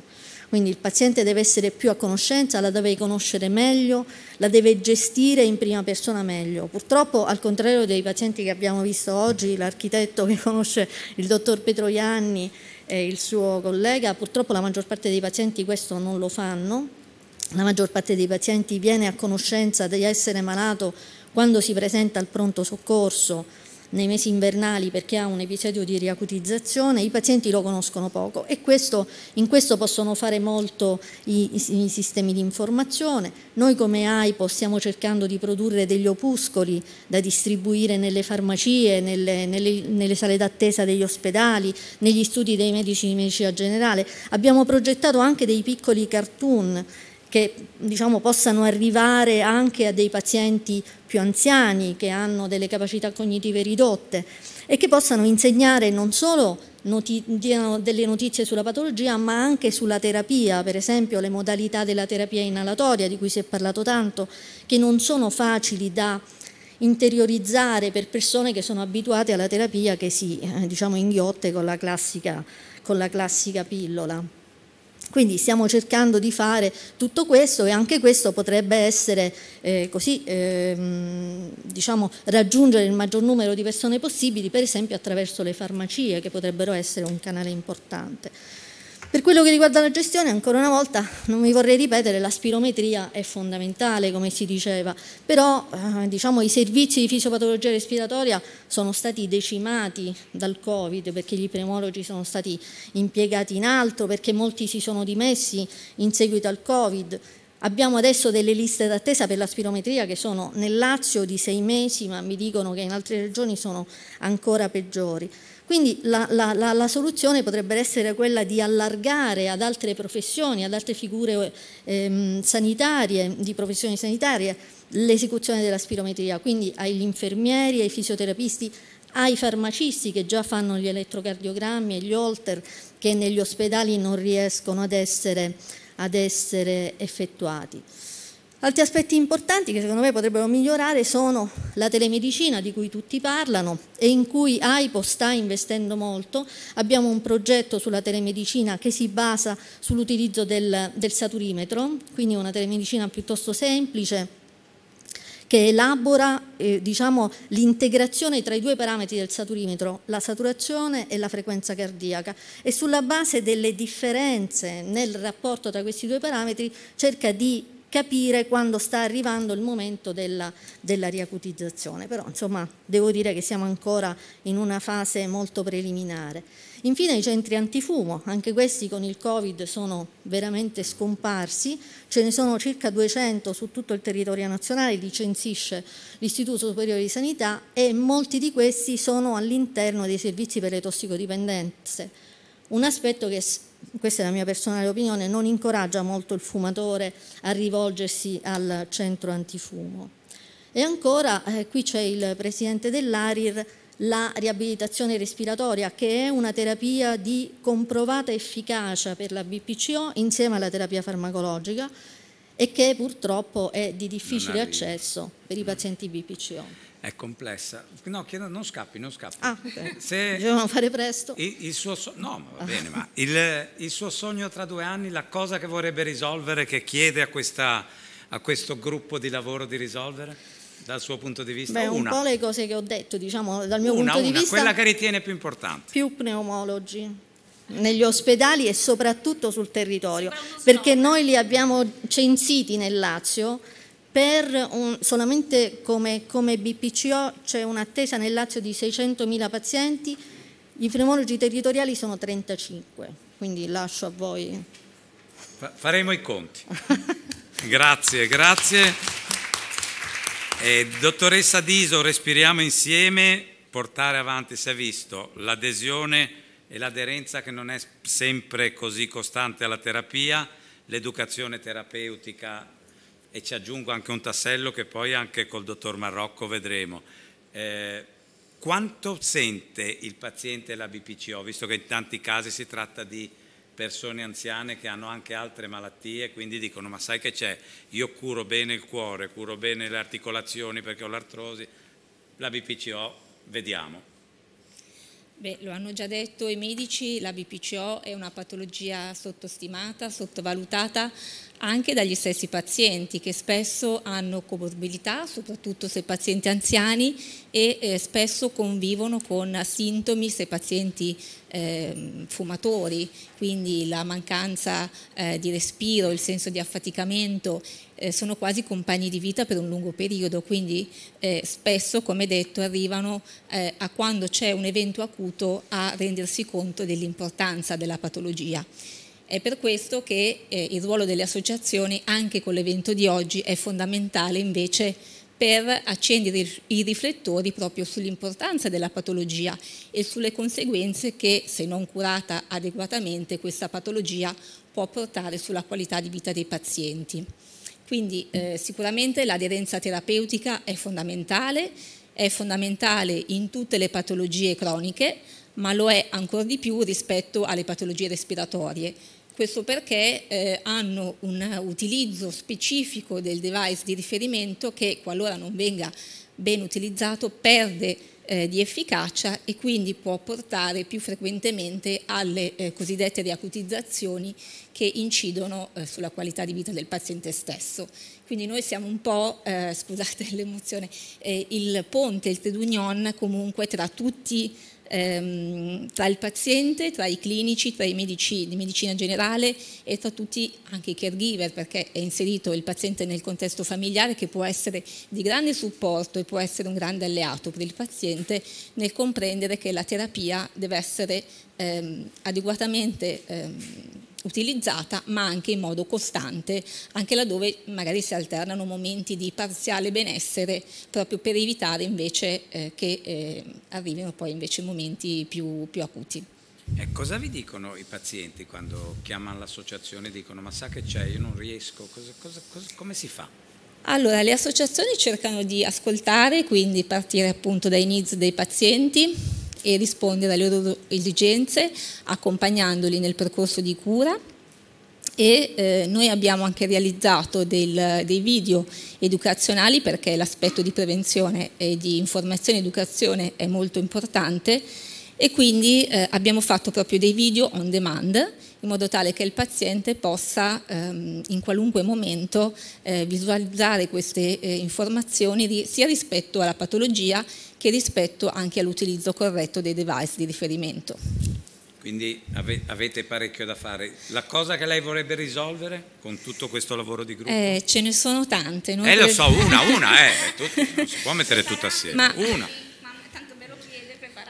Quindi il paziente deve essere più a conoscenza, la deve conoscere meglio, la deve gestire in prima persona meglio. Purtroppo, al contrario dei pazienti che abbiamo visto oggi, l'architetto che conosce il dottor Petroianni, e il suo collega, purtroppo la maggior parte dei pazienti questo non lo fanno, la maggior parte dei pazienti viene a conoscenza di essere malato quando si presenta al pronto soccorso nei mesi invernali perché ha un episodio di riacutizzazione, i pazienti lo conoscono poco e questo, in questo possono fare molto i, i, sistemi di informazione. Noi come AIPO stiamo cercando di produrre degli opuscoli da distribuire nelle farmacie, nelle, nelle, nelle sale d'attesa degli ospedali, negli studi dei medici di medicina generale. Abbiamo progettato anche dei piccoli cartoon che diciamo, possano arrivare anche a dei pazienti più anziani che hanno delle capacità cognitive ridotte e che possano insegnare non solo noti delle notizie sulla patologia ma anche sulla terapia, per esempio le modalità della terapia inalatoria di cui si è parlato tanto, che non sono facili da interiorizzare per persone che sono abituate alla terapia che si eh, diciamo inghiotte con la classica, con la classica pillola. Quindi stiamo cercando di fare tutto questo e anche questo potrebbe essere eh, così, eh, diciamo, raggiungere il maggior numero di persone possibili, per esempio attraverso le farmacie che potrebbero essere un canale importante. Per quello che riguarda la gestione, ancora una volta non mi vorrei ripetere, la spirometria è fondamentale, come si diceva, però eh, diciamo, i servizi di fisiopatologia respiratoria sono stati decimati dal Covid perché gli pneumologi sono stati impiegati in altro, perché molti si sono dimessi in seguito al Covid Abbiamo adesso delle liste d'attesa per la spirometria che sono nel Lazio di sei mesi, ma mi dicono che in altre regioni sono ancora peggiori. Quindi la, la, la, la soluzione potrebbe essere quella di allargare ad altre professioni, ad altre figure ehm, sanitarie, di professioni sanitarie, l'esecuzione della spirometria, quindi agli infermieri, ai fisioterapisti, ai farmacisti che già fanno gli elettrocardiogrammi e gli holter che negli ospedali non riescono ad essere ad essere effettuati. Altri aspetti importanti che secondo me potrebbero migliorare sono la telemedicina di cui tutti parlano e in cui AIPO sta investendo molto. Abbiamo un progetto sulla telemedicina che si basa sull'utilizzo del, del saturimetro, quindi una telemedicina piuttosto semplice che elabora eh, diciamo, l'integrazione tra i due parametri del saturimetro, la saturazione e la frequenza cardiaca e sulla base delle differenze nel rapporto tra questi due parametri cerca di capire quando sta arrivando il momento della, della riacutizzazione. Però insomma devo dire che siamo ancora in una fase molto preliminare. Infine i centri antifumo, anche questi con il Covid sono veramente scomparsi, ce ne sono circa 200 su tutto il territorio nazionale, licenzisce l'Istituto Superiore di Sanità e molti di questi sono all'interno dei servizi per le tossicodipendenze. Un aspetto che, questa è la mia personale opinione, non incoraggia molto il fumatore a rivolgersi al centro antifumo. E ancora, eh, qui c'è il presidente dell'ARIR la riabilitazione respiratoria, che è una terapia di comprovata efficacia per la BPCO insieme alla terapia farmacologica e che purtroppo è di difficile accesso per i mm. pazienti BPCO. È complessa. No, chiedo, non scappi, non scappi. Ah, okay. Se Dobbiamo fare presto. Il, il suo so no, ma va ah. bene, ma il, il, suo sogno tra due anni, la cosa che vorrebbe risolvere, che chiede a, questa, a questo gruppo di lavoro di risolvere? dal suo punto di vista? Beh, un po' le cose che ho detto, diciamo, dal mio una, punto una, di vista. Quella che ritiene più importante. Più pneumologi negli ospedali e soprattutto sul territorio, perché noi li abbiamo censiti nel Lazio un, solamente come, come BPCO c'è un'attesa nel Lazio di 600.000 pazienti, i pneumologi territoriali sono 35, quindi lascio a voi. Faremo i conti. grazie, grazie. Eh, dottoressa Diso, respiriamo insieme, portare avanti, si è visto, l'adesione e l'aderenza che non è sempre così costante alla terapia, l'educazione terapeutica e ci aggiungo anche un tassello che poi anche col dottor Marrocco vedremo. Eh, quanto sente il paziente la BPCO, visto che in tanti casi si tratta di persone anziane che hanno anche altre malattie, quindi dicono ma sai che c'è, io curo bene il cuore, curo bene le articolazioni perché ho l'artrosi, la BPCO vediamo. Beh, lo hanno già detto i medici, la BPCO è una patologia sottostimata, sottovalutata, anche dagli stessi pazienti che spesso hanno comorbidità, soprattutto se pazienti anziani e eh, spesso convivono con sintomi se pazienti eh, fumatori, quindi la mancanza eh, di respiro, il senso di affaticamento eh, sono quasi compagni di vita per un lungo periodo, quindi eh, spesso, come detto, arrivano eh, a quando c'è un evento acuto a rendersi conto dell'importanza della patologia. È per questo che eh, il ruolo delle associazioni anche con l'evento di oggi è fondamentale invece per accendere i riflettori proprio sull'importanza della patologia e sulle conseguenze che, se non curata adeguatamente, questa patologia può portare sulla qualità di vita dei pazienti. Quindi eh, sicuramente l'aderenza terapeutica è fondamentale, è fondamentale in tutte le patologie croniche, ma lo è ancora di più rispetto alle patologie respiratorie questo perché eh, hanno un utilizzo specifico del device di riferimento che qualora non venga ben utilizzato perde eh, di efficacia e quindi può portare più frequentemente alle eh, cosiddette riacutizzazioni che incidono eh, sulla qualità di vita del paziente stesso. Quindi noi siamo un po', eh, scusate l'emozione, eh, il ponte, il tedunion comunque tra tutti ehm, tra il paziente, tra i clinici, tra i medici di medicina generale e tra tutti anche i caregiver, perché è inserito il paziente nel contesto familiare che può essere di grande supporto e può essere un grande alleato per il paziente nel comprendere che la terapia deve essere ehm, adeguatamente... Ehm, utilizzata ma anche in modo costante, anche laddove magari si alternano momenti di parziale benessere proprio per evitare invece eh, che eh, arrivino poi invece momenti più, più acuti. E cosa vi dicono i pazienti quando chiamano l'associazione e dicono ma sa che c'è, io non riesco, cosa, cosa, cosa, come si fa? Allora, le associazioni cercano di ascoltare, quindi partire appunto dai needs dei pazienti, e rispondere alle loro esigenze accompagnandoli nel percorso di cura e eh, noi abbiamo anche realizzato del, dei video educazionali perché l'aspetto di prevenzione e di informazione ed educazione è molto importante e quindi eh, abbiamo fatto proprio dei video on demand in modo tale che il paziente possa ehm, in qualunque momento eh, visualizzare queste eh, informazioni sia rispetto alla patologia che rispetto anche all'utilizzo corretto dei device di riferimento. Quindi avete parecchio da fare. La cosa che lei vorrebbe risolvere con tutto questo lavoro di gruppo? Eh, ce ne sono tante. Noi eh, lo so, una, una, eh. Tutto, non si può mettere tutta assieme. Ma... Una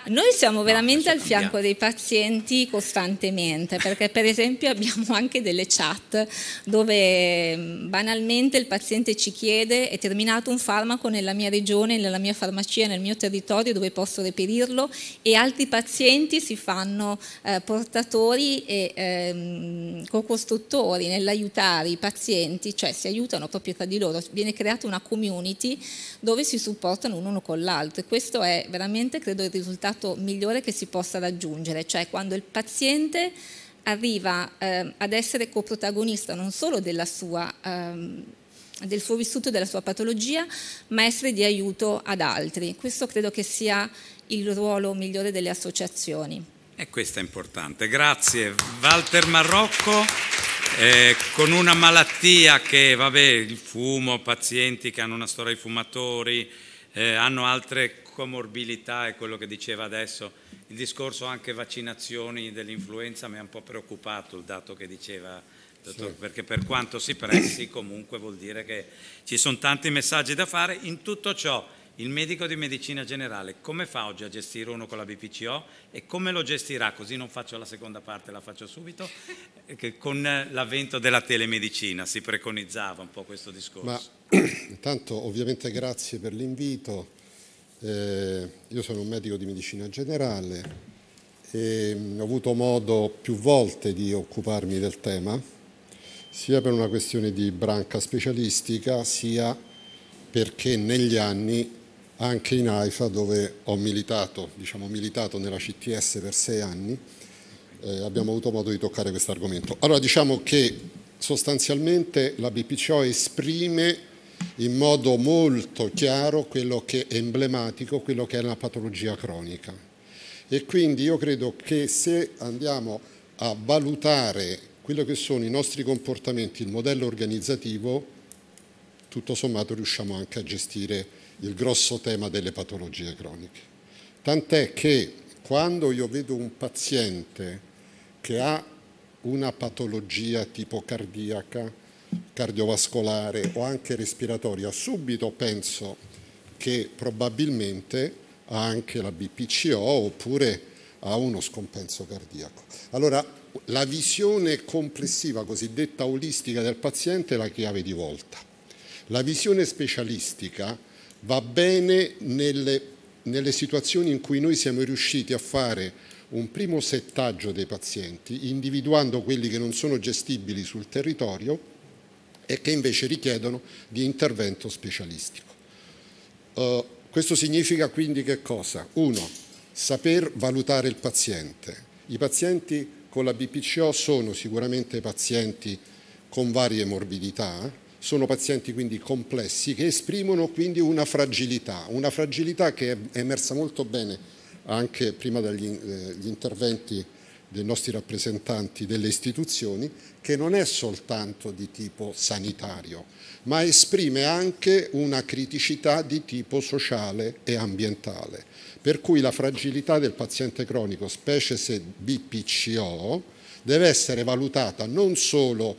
noi siamo veramente no, al fianco dei pazienti costantemente, perché per esempio abbiamo anche delle chat dove mm, banalmente il paziente ci chiede è terminato un farmaco nella mia regione, nella mia farmacia, nel mio territorio dove posso reperirlo e altri pazienti si fanno eh, portatori e eh, co-costruttori nell'aiutare i pazienti, cioè si aiutano proprio tra di loro, viene creata una community dove si supportano uno con l'altro e questo è veramente credo il risultato risultato migliore che si possa raggiungere, cioè quando il paziente arriva eh, ad essere coprotagonista non solo sua, ehm, del suo vissuto, e della sua patologia, ma essere di aiuto ad altri. Questo credo che sia il ruolo migliore delle associazioni. E questo è importante. Grazie Walter Marrocco. Eh, con una malattia che, vabbè, il fumo, pazienti che hanno una storia di fumatori, eh, hanno altre comorbilità e quello che diceva adesso, il discorso anche vaccinazioni dell'influenza mi ha un po' preoccupato il dato che diceva dottor, sì. perché per quanto si pressi comunque vuol dire che ci sono tanti messaggi da fare. In tutto ciò il medico di medicina generale come fa oggi a gestire uno con la BPCO e come lo gestirà? Così non faccio la seconda parte, la faccio subito, eh, con eh, l'avvento della telemedicina si preconizzava un po' questo discorso. Ma intanto ovviamente grazie per l'invito. Eh, io sono un medico di medicina generale e mm, ho avuto modo più volte di occuparmi del tema, sia per una questione di branca specialistica, sia perché negli anni anche in AIFA dove ho militato, diciamo militato nella CTS per sei anni, eh, abbiamo avuto modo di toccare questo argomento. Allora diciamo che sostanzialmente la BPCO esprime in modo molto chiaro quello che è emblematico, quello che è la patologia cronica. E quindi io credo che se andiamo a valutare quello che sono i nostri comportamenti, il modello organizzativo, tutto sommato riusciamo anche a gestire il grosso tema delle patologie croniche. Tant'è che quando io vedo un paziente che ha una patologia tipo cardiaca, cardiovascolare o anche respiratoria, subito penso che probabilmente ha anche la BPCO oppure ha uno scompenso cardiaco. Allora la visione complessiva cosiddetta olistica del paziente è la chiave di volta. La visione specialistica va bene nelle, nelle situazioni in cui noi siamo riusciti a fare un primo settaggio dei pazienti, individuando quelli che non sono gestibili sul territorio e che invece richiedono di intervento specialistico. Uh, questo significa quindi che cosa? Uno, saper valutare il paziente. I pazienti con la BPCO sono sicuramente pazienti con varie morbidità, sono pazienti quindi complessi che esprimono quindi una fragilità, una fragilità che è emersa molto bene anche prima dagli eh, interventi dei nostri rappresentanti delle istituzioni che non è soltanto di tipo sanitario, ma esprime anche una criticità di tipo sociale e ambientale. Per cui la fragilità del paziente cronico, specie se BPCO, deve essere valutata non solo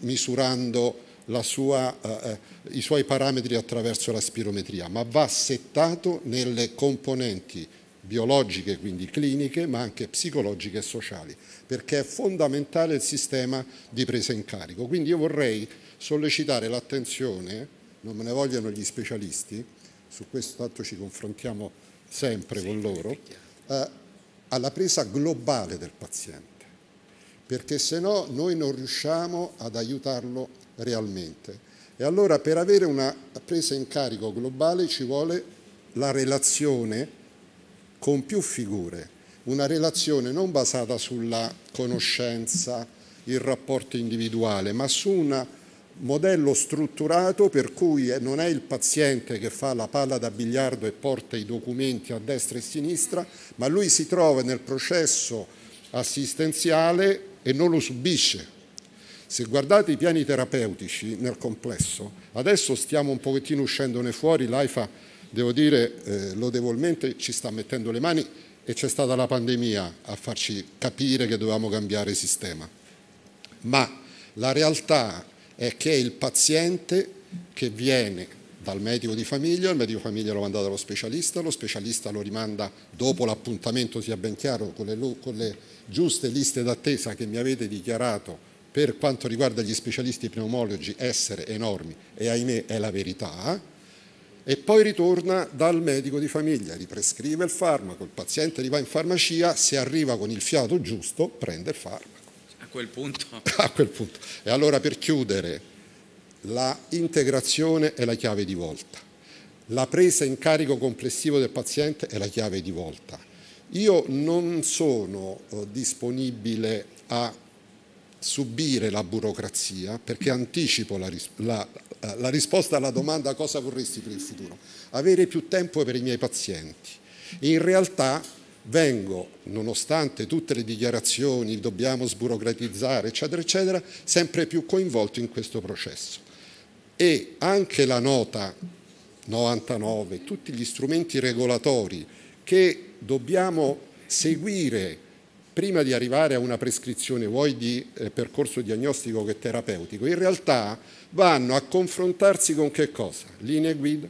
misurando sua, eh, eh, i suoi parametri attraverso la spirometria, ma va settato nelle componenti biologiche, quindi cliniche, ma anche psicologiche e sociali, perché è fondamentale il sistema di presa in carico. Quindi io vorrei sollecitare l'attenzione, non me ne vogliono gli specialisti, su questo tanto ci confrontiamo sempre sì, con loro, eh, alla presa globale del paziente, perché se no noi non riusciamo ad aiutarlo realmente. E allora per avere una presa in carico globale ci vuole la relazione con più figure, una relazione non basata sulla conoscenza, il rapporto individuale, ma su un modello strutturato per cui non è il paziente che fa la palla da biliardo e porta i documenti a destra e a sinistra, ma lui si trova nel processo assistenziale e non lo subisce. Se guardate i piani terapeutici nel complesso, adesso stiamo un pochettino uscendone fuori, l'AIFA devo dire eh, lodevolmente ci sta mettendo le mani e c'è stata la pandemia a farci capire che dovevamo cambiare sistema. Ma la realtà è che il paziente che viene dal medico di famiglia, il medico di famiglia lo manda dallo specialista, lo specialista lo rimanda dopo l'appuntamento, sia ben chiaro, con le, con le giuste liste d'attesa che mi avete dichiarato per quanto riguarda gli specialisti pneumologi essere enormi e ahimè è la verità, eh? e poi ritorna dal medico di famiglia, riprescrive il farmaco, il paziente li va in farmacia, se arriva con il fiato giusto prende il farmaco. A quel punto. A quel punto. E allora per chiudere, la integrazione è la chiave di volta, la presa in carico complessivo del paziente è la chiave di volta. Io non sono eh, disponibile a subire la burocrazia perché anticipo la, la, eh, la risposta alla domanda cosa vorresti per il futuro. Avere più tempo per i miei pazienti. in realtà vengo, nonostante tutte le dichiarazioni, dobbiamo sburocratizzare, eccetera, eccetera, sempre più coinvolto in questo processo. E anche la nota 99, tutti gli strumenti regolatori che dobbiamo seguire prima di arrivare a una prescrizione, vuoi di eh, percorso diagnostico che terapeutico, in realtà vanno a confrontarsi con che cosa? Linee guida,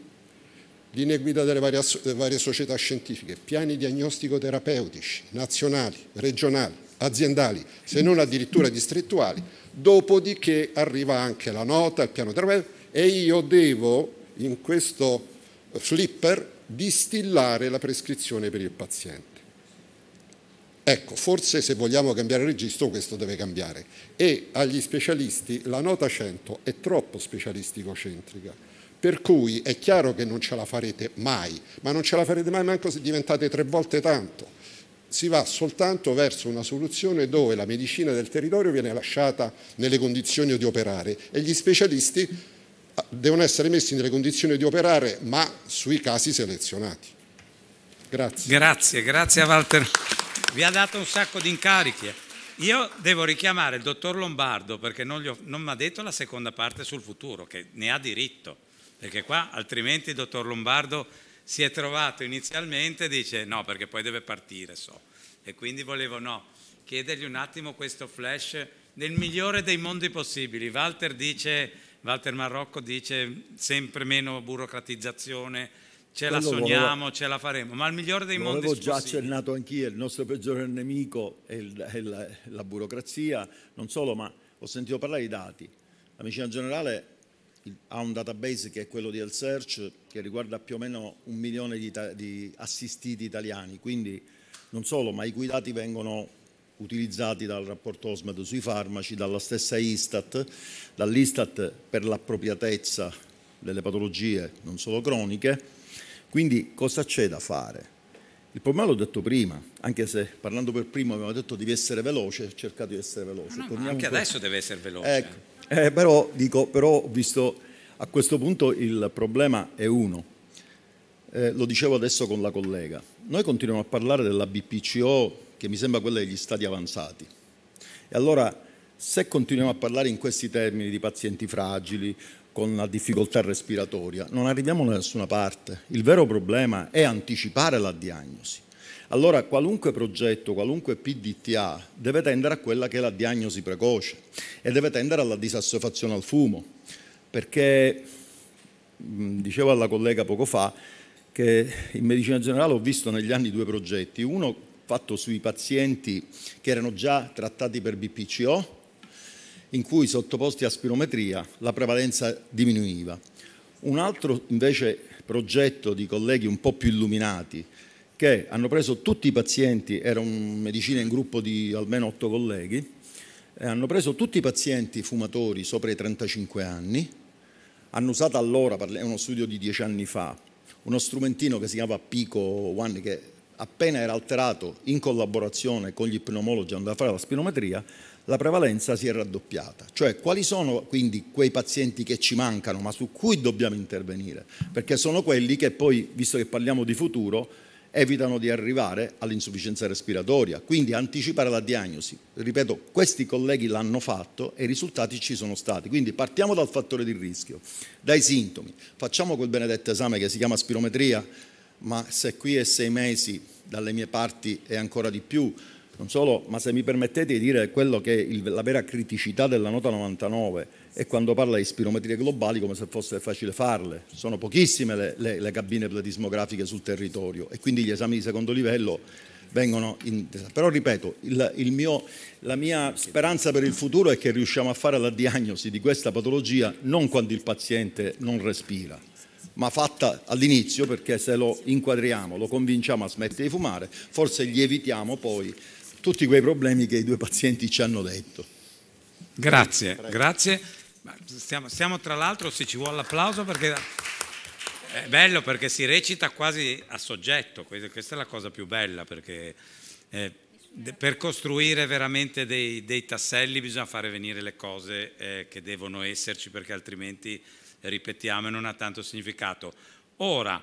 linee guida delle varie, varie società scientifiche, piani diagnostico-terapeutici nazionali, regionali, aziendali, se non addirittura distrettuali, dopodiché arriva anche la nota, il piano terapeutico e io devo in questo eh, flipper distillare la prescrizione per il paziente. Ecco, forse se vogliamo cambiare registro questo deve cambiare e agli specialisti la nota 100 è troppo specialistico-centrica, per cui è chiaro che non ce la farete mai, ma non ce la farete mai manco se diventate tre volte tanto. Si va soltanto verso una soluzione dove la medicina del territorio viene lasciata nelle condizioni di operare e gli specialisti ah, devono essere messi nelle condizioni di operare, ma sui casi selezionati. Grazie. Grazie, grazie a Walter vi ha dato un sacco di incarichi. Eh. Io devo richiamare il dottor Lombardo perché non, mi ha detto la seconda parte sul futuro, che ne ha diritto, perché qua altrimenti il dottor Lombardo si è trovato inizialmente e dice no perché poi deve partire, so. E quindi volevo no, chiedergli un attimo questo flash nel migliore dei mondi possibili. Walter, dice, Walter Marrocco dice sempre meno burocratizzazione, Ce la sogniamo, voleva... ce la faremo, ma il migliore dei mondi L'avevo già accennato anch'io, il nostro peggiore nemico è, il, è la, la, burocrazia, non solo, ma ho sentito parlare di dati. La medicina generale ha un database che è quello di Health Search, che riguarda più o meno un milione di, di assistiti italiani, quindi non solo, ma i cui dati vengono utilizzati dal rapporto OSMED sui farmaci, dalla stessa Istat, dall'Istat per l'appropriatezza delle patologie non solo croniche, quindi cosa c'è da fare? Il problema l'ho detto prima, anche se parlando per primo abbiamo detto devi essere veloce, ho cercato di essere veloce. Ah, no, no, anche adesso deve essere veloce. Ecco. Eh, però, dico, però visto a questo punto il problema è uno. Eh, lo dicevo adesso con la collega. Noi continuiamo a parlare della BPCO che mi sembra quella degli stati avanzati. E allora se continuiamo a parlare in questi termini di pazienti fragili, con la difficoltà respiratoria, non arriviamo da nessuna parte. Il vero problema è anticipare la diagnosi. Allora qualunque progetto, qualunque PDTA deve tendere a quella che è la diagnosi precoce e deve tendere alla disassofazione al fumo, perché dicevo alla collega poco fa che in medicina generale ho visto negli anni due progetti, uno fatto sui pazienti che erano già trattati per BPCO in cui sottoposti a spirometria la prevalenza diminuiva. Un altro invece progetto di colleghi un po' più illuminati che hanno preso tutti i pazienti, era un medicina in gruppo di almeno otto colleghi, eh, hanno preso tutti i pazienti fumatori sopra i 35 anni, hanno usato allora, è uno studio di dieci anni fa, uno strumentino che si chiamava Pico One che appena era alterato in collaborazione con gli pneumologi andava a fare la spirometria, la prevalenza si è raddoppiata. Cioè quali sono quindi quei pazienti che ci mancano ma su cui dobbiamo intervenire? Perché sono quelli che poi, visto che parliamo di futuro, evitano di arrivare all'insufficienza respiratoria, quindi anticipare la diagnosi. Ripeto, questi colleghi l'hanno fatto e i risultati ci sono stati. Quindi partiamo dal fattore di rischio, dai sintomi. Facciamo quel benedetto esame che si chiama spirometria, ma se qui è sei mesi, dalle mie parti è ancora di più, non solo, ma se mi permettete di dire quello che è il, la vera criticità della nota 99 è quando parla di spirometrie globali come se fosse facile farle, sono pochissime le, le, le cabine dismografiche sul territorio e quindi gli esami di secondo livello vengono in... Però ripeto, il, il mio, la mia speranza per il futuro è che riusciamo a fare la diagnosi di questa patologia non quando il paziente non respira, ma fatta all'inizio perché se lo inquadriamo, lo convinciamo a smettere di fumare, forse gli evitiamo poi tutti quei problemi che i due pazienti ci hanno detto. Grazie, Prego. grazie. Stiamo, stiamo tra l'altro, se ci vuole l'applauso, perché è bello perché si recita quasi a soggetto, questa è la cosa più bella perché... Eh, per costruire veramente dei, dei, tasselli bisogna fare venire le cose eh, che devono esserci perché altrimenti, ripetiamo, non ha tanto significato. Ora,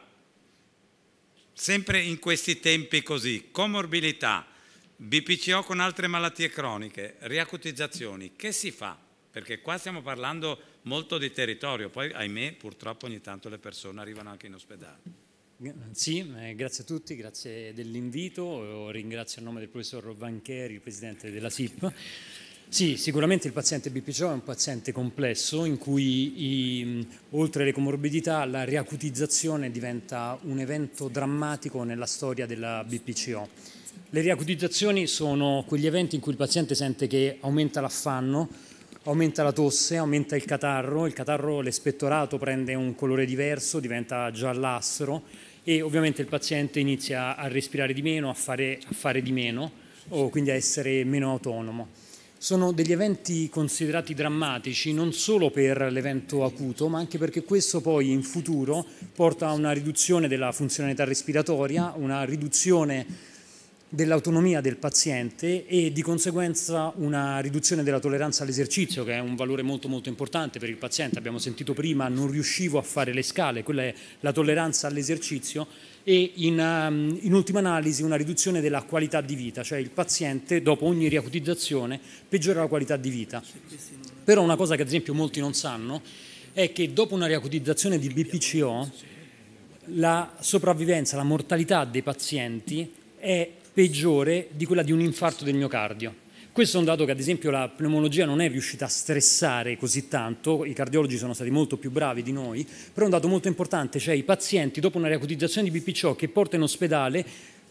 sempre in questi tempi così, comorbilità, BPCO con altre malattie croniche, riacutizzazioni, che si fa? Perché qua stiamo parlando molto di territorio, poi ahimè purtroppo ogni tanto le persone arrivano anche in ospedale. Sì, eh, grazie a tutti, grazie dell'invito, ringrazio a nome del professor Vancheri, presidente della SIP. Sì, sicuramente il paziente BPCO è un paziente complesso in cui i, oltre alle comorbidità la riacutizzazione diventa un evento drammatico nella storia della BPCO le riacutizzazioni sono quegli eventi in cui il paziente sente che aumenta l'affanno, aumenta la tosse, aumenta il catarro, il catarro, l'espettorato prende un colore diverso, diventa giallastro e ovviamente il paziente inizia a respirare di meno, a fare, a fare di meno o quindi a essere meno autonomo. Sono degli eventi considerati drammatici non solo per l'evento acuto, ma anche perché questo poi in futuro porta a una riduzione della funzionalità respiratoria, una riduzione dell'autonomia del paziente e di conseguenza una riduzione della tolleranza all'esercizio che è un valore molto molto importante per il paziente, abbiamo sentito prima non riuscivo a fare le scale, quella è la tolleranza all'esercizio e in, um, in, ultima analisi una riduzione della qualità di vita, cioè il paziente dopo ogni riacutizzazione peggiora la qualità di vita. Però una cosa che ad esempio molti non sanno è che dopo una riacutizzazione di BPCO la sopravvivenza, la mortalità dei pazienti è peggiore di quella di un infarto del miocardio. Questo è un dato che ad esempio la pneumologia non è riuscita a stressare così tanto, i cardiologi sono stati molto più bravi di noi, però è un dato molto importante, cioè i pazienti dopo una riacutizzazione di BPCO che porta in ospedale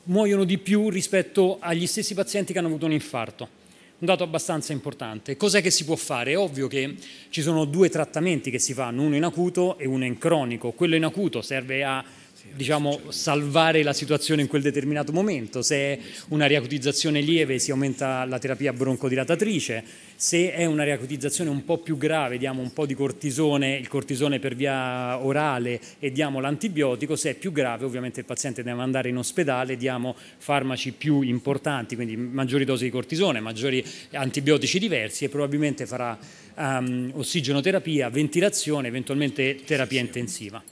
muoiono di più rispetto agli stessi pazienti che hanno avuto un infarto. Un dato abbastanza importante. Cos'è che si può fare? È ovvio che ci sono due trattamenti che si fanno, uno in acuto e uno in cronico. Quello in acuto serve a diciamo, salvare la situazione in quel determinato momento. Se è una riacutizzazione lieve si aumenta la terapia broncodilatatrice, se è una riacutizzazione un po' più grave diamo un po' di cortisone, il cortisone per via orale e diamo l'antibiotico, se è più grave ovviamente il paziente deve andare in ospedale, diamo farmaci più importanti, quindi maggiori dosi di cortisone, maggiori antibiotici diversi e probabilmente farà um, ossigenoterapia, ventilazione, eventualmente terapia intensiva.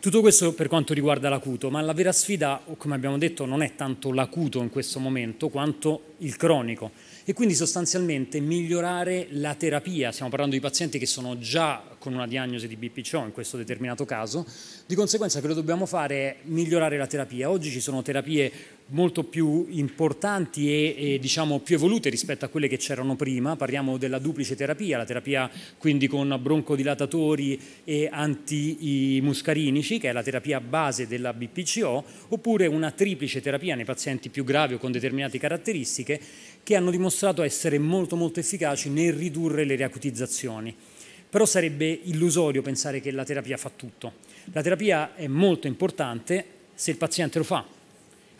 Tutto questo per quanto riguarda l'acuto, ma la vera sfida, come abbiamo detto, non è tanto l'acuto in questo momento, quanto il cronico e quindi sostanzialmente migliorare la terapia, stiamo parlando di pazienti che sono già con una diagnosi di BPCO in questo determinato caso, di conseguenza quello che dobbiamo fare è migliorare la terapia. Oggi ci sono terapie molto più importanti e, e diciamo più evolute rispetto a quelle che c'erano prima, parliamo della duplice terapia, la terapia quindi con broncodilatatori e antimuscarinici, che è la terapia base della BPCO, oppure una triplice terapia nei pazienti più gravi o con determinate caratteristiche tecniche che hanno dimostrato essere molto molto efficaci nel ridurre le riacutizzazioni. Però sarebbe illusorio pensare che la terapia fa tutto. La terapia è molto importante se il paziente lo fa,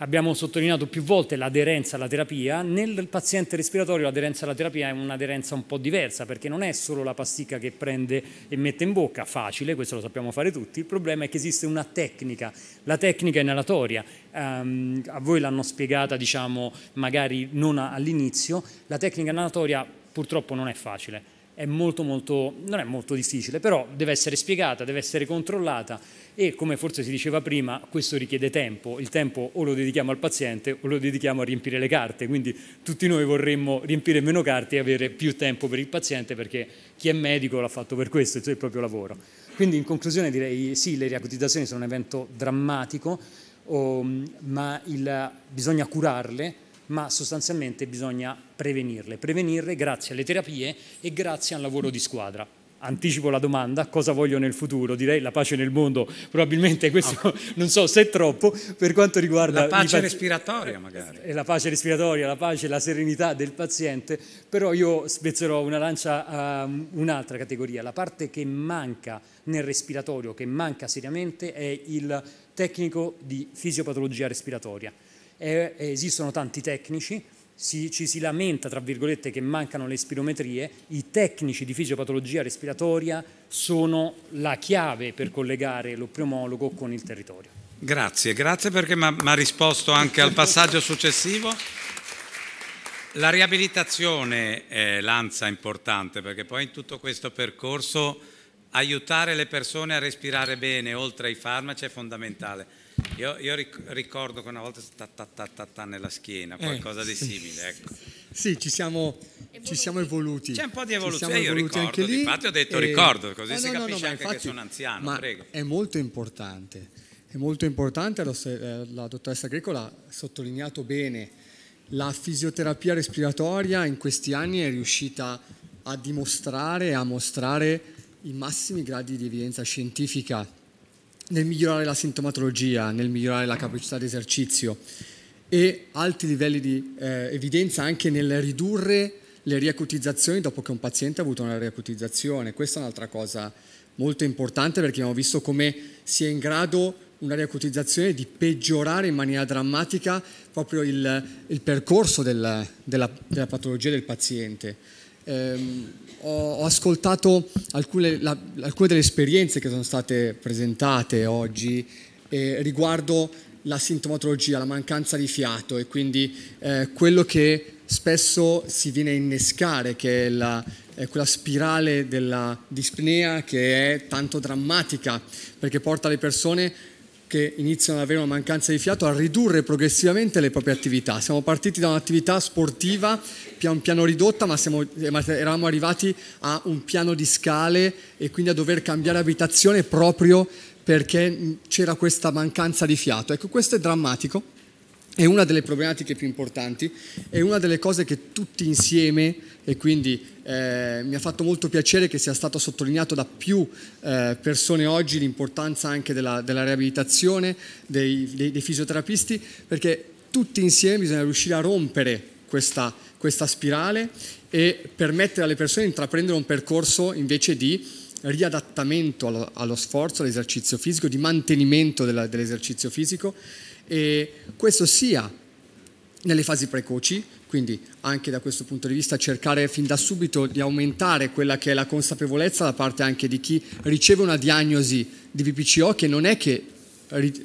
Abbiamo sottolineato più volte l'aderenza alla terapia. Nel paziente respiratorio l'aderenza alla terapia è un'aderenza un po' diversa perché non è solo la pasticca che prende e mette in bocca, facile, questo lo sappiamo fare tutti. Il problema è che esiste una tecnica, la tecnica inalatoria. Um, ehm, a voi l'hanno spiegata, diciamo, magari non all'inizio. La tecnica inalatoria purtroppo non è facile è molto molto, non è molto difficile, però deve essere spiegata, deve essere controllata e come forse si diceva prima, questo richiede tempo, il tempo o lo dedichiamo al paziente o lo dedichiamo a riempire le carte, quindi tutti noi vorremmo riempire meno carte e avere più tempo per il paziente perché chi è medico l'ha fatto per questo, il proprio lavoro. Quindi in conclusione direi sì, le riacutizzazioni sono un evento drammatico, oh, ma il, bisogna curarle, ma sostanzialmente bisogna prevenirle, prevenirle grazie alle terapie e grazie al lavoro di squadra. Anticipo la domanda, cosa voglio nel futuro? Direi la pace nel mondo, probabilmente questo okay. Ah. non so se è troppo per quanto riguarda... La pace respiratoria magari. Eh, la pace respiratoria, la pace, la serenità del paziente, però io spezzerò una lancia a un'altra categoria. La parte che manca nel respiratorio, che manca seriamente, è il tecnico di fisiopatologia respiratoria. Eh, esistono tanti tecnici, si, ci si lamenta, tra virgolette, che mancano le spirometrie, i tecnici di fisiopatologia respiratoria sono la chiave per collegare l'opriomologo con il territorio. Grazie, grazie perché mi ha risposto anche al passaggio successivo. La riabilitazione è l'anza importante perché poi in tutto questo percorso aiutare le persone a respirare bene oltre ai farmaci è fondamentale. Io, io, ricordo che una volta sta ta, ta, ta, ta nella schiena, eh, qualcosa eh, di simile. Ecco. Sì, ci siamo, ci siamo, evoluti. C'è un po' di evoluzione, io ricordo, anche lì. Infatti ho detto e... ricordo, così eh, si no, capisce no, no, anche infatti, che sono anziano. Ma prego. È molto importante, è molto importante, eh, la, dottoressa Agricola ha sottolineato bene, la fisioterapia respiratoria in questi anni è riuscita a dimostrare e a mostrare i massimi gradi di evidenza scientifica nel migliorare la sintomatologia, nel migliorare la capacità di esercizio e alti livelli di eh, evidenza anche nel ridurre le riacutizzazioni dopo che un paziente ha avuto una riacutizzazione. Questa è un'altra cosa molto importante perché abbiamo visto come sia in grado una riacutizzazione di peggiorare in maniera drammatica proprio il, il percorso della, della, della patologia del paziente ehm, ho, ho, ascoltato alcune, la, alcune, delle esperienze che sono state presentate oggi eh, riguardo la sintomatologia, la mancanza di fiato e quindi eh, quello che spesso si viene a innescare, che è, la, è quella spirale della dispnea che è tanto drammatica, perché porta le persone che iniziano ad avere una mancanza di fiato a ridurre progressivamente le proprie attività. Siamo partiti da un'attività sportiva pian piano ridotta, ma, siamo, eh, eravamo arrivati a un piano di scale e quindi a dover cambiare abitazione proprio perché c'era questa mancanza di fiato. Ecco, questo è drammatico è una delle problematiche più importanti, è una delle cose che tutti insieme, e quindi eh, mi ha fatto molto piacere che sia stato sottolineato da più eh, persone oggi l'importanza anche della, della riabilitazione, dei, dei, dei, fisioterapisti, perché tutti insieme bisogna riuscire a rompere questa, questa spirale e permettere alle persone di intraprendere un percorso invece di riadattamento allo, allo sforzo, all'esercizio fisico, di mantenimento dell'esercizio fisico e questo sia nelle fasi precoci, quindi anche da questo punto di vista cercare fin da subito di aumentare quella che è la consapevolezza da parte anche di chi riceve una diagnosi di PPCO che non è che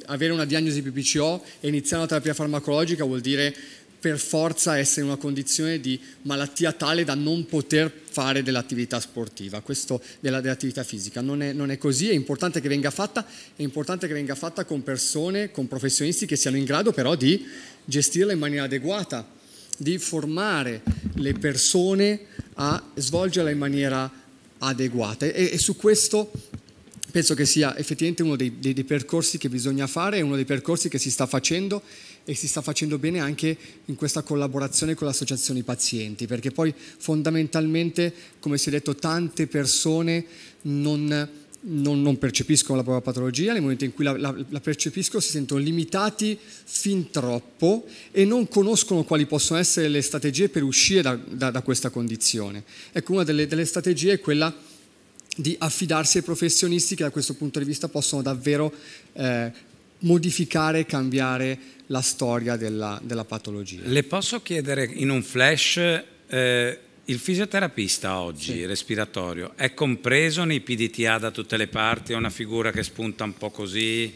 avere una diagnosi di PPCO e iniziare una terapia farmacologica vuol dire per forza essere in una condizione di malattia tale da non poter fare dell'attività sportiva, questo della, dell'attività fisica. Non è, non è, così, è importante che venga fatta, è importante che venga fatta con persone, con professionisti che siano in grado però di gestirla in maniera adeguata, di formare le persone a svolgerla in maniera adeguata. e, e su questo penso che sia effettivamente uno dei, dei, dei, percorsi che bisogna fare, uno dei percorsi che si sta facendo e si sta facendo bene anche in questa collaborazione con l'associazione pazienti, perché poi fondamentalmente, come si è detto, tante persone non, non, non percepiscono la propria patologia, nel momento in cui la, la, la percepiscono si sentono limitati fin troppo e non conoscono quali possono essere le strategie per uscire da, da, da questa condizione. Ecco, una delle, delle strategie è quella di affidarsi ai professionisti che da questo punto di vista possono davvero eh, modificare e cambiare la storia della, della, patologia. Le posso chiedere in un flash, eh, il fisioterapista oggi sì. respiratorio è compreso nei PDTA da tutte le parti? È una figura che spunta un po' così?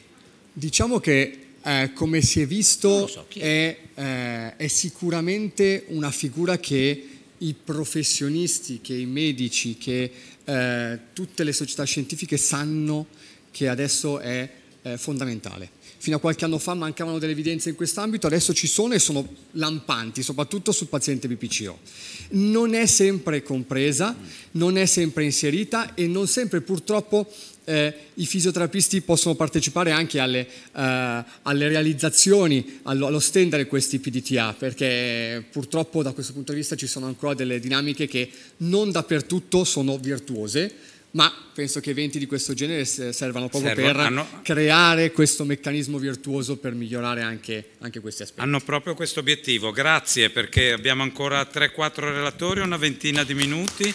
Diciamo che eh, come si è visto so, è, eh, è sicuramente una figura che i professionisti, che i medici, che eh, tutte le società scientifiche sanno che adesso è eh, fondamentale. Fino a qualche anno fa mancavano delle evidenze in quest'ambito, adesso ci sono e sono lampanti, soprattutto sul paziente BPCO. Non è sempre compresa, non è sempre inserita e non sempre purtroppo eh, i fisioterapisti possono partecipare anche alle, eh, alle realizzazioni, allo, allo, stendere questi PDTA, perché purtroppo da questo punto di vista ci sono ancora delle dinamiche che non dappertutto sono virtuose ma penso che eventi di questo genere servano proprio Servo, per hanno, creare questo meccanismo virtuoso per migliorare anche, anche questi aspetti. Hanno proprio questo obiettivo, grazie perché abbiamo ancora 3-4 relatori, una ventina di minuti.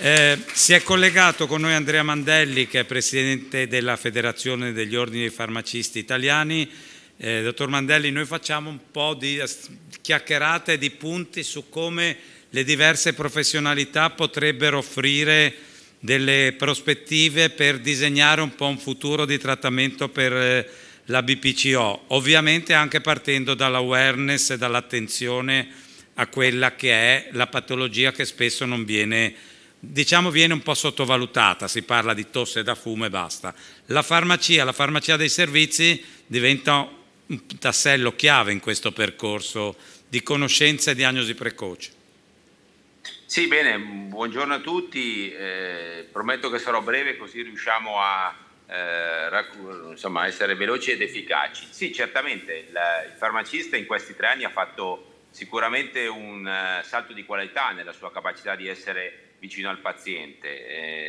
Eh, si è collegato con noi Andrea Mandelli che è presidente della Federazione degli Ordini dei Farmacisti Italiani. Eh, dottor Mandelli, noi facciamo un po' di chiacchierate, di punti su come le diverse professionalità potrebbero offrire delle prospettive per disegnare un po' un futuro di trattamento per eh, la BPCO, ovviamente anche partendo dall'awareness e dall'attenzione a quella che è la patologia che spesso non viene, diciamo viene un po' sottovalutata, si parla di tosse da fumo e basta. La farmacia, la farmacia dei servizi diventa un tassello chiave in questo percorso di conoscenza e diagnosi precoce. Sì, bene, buongiorno a tutti, eh, prometto che sarò breve così riusciamo a eh, insomma, essere veloci ed efficaci. Sì, certamente la, il farmacista in questi tre anni ha fatto sicuramente un uh, salto di qualità nella sua capacità di essere vicino al paziente.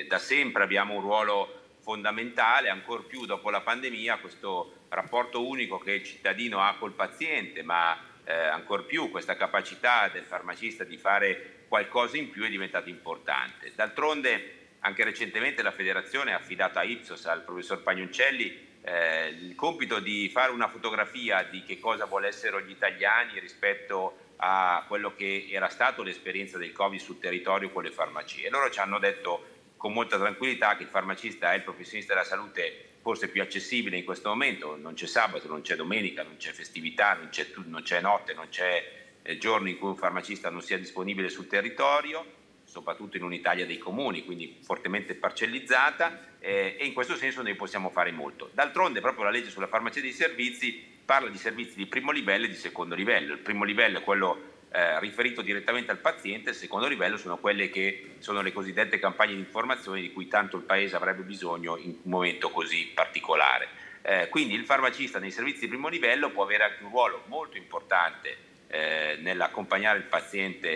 Eh, da sempre abbiamo un ruolo fondamentale, ancor più dopo la pandemia, questo rapporto unico che il cittadino ha col paziente, ma eh, ancor più questa capacità del farmacista di fare qualcosa in più è diventato importante. D'altronde anche recentemente la federazione ha affidato a Ipsos, al professor Pagnoncelli, eh, il compito di fare una fotografia di che cosa volessero gli italiani rispetto a quello che era stato l'esperienza del Covid sul territorio con le farmacie. E loro ci hanno detto con molta tranquillità che il farmacista è il professionista della salute forse più accessibile in questo momento, non c'è sabato, non c'è domenica, non c'è festività, non c'è, non c'è notte, non c'è eh, giorni in cui un farmacista non sia disponibile sul territorio, soprattutto in un'Italia dei comuni, quindi fortemente parcellizzata eh, e in questo senso noi possiamo fare molto. D'altronde proprio la legge sulla farmacia dei servizi parla di servizi di primo livello e di secondo livello. Il primo livello è quello eh, riferito direttamente al paziente, il secondo livello sono quelle che sono le cosiddette campagne di informazione di cui tanto il Paese avrebbe bisogno in un momento così particolare. Eh, quindi il farmacista nei servizi di primo livello può avere anche un ruolo molto importante eh, nell'accompagnare il paziente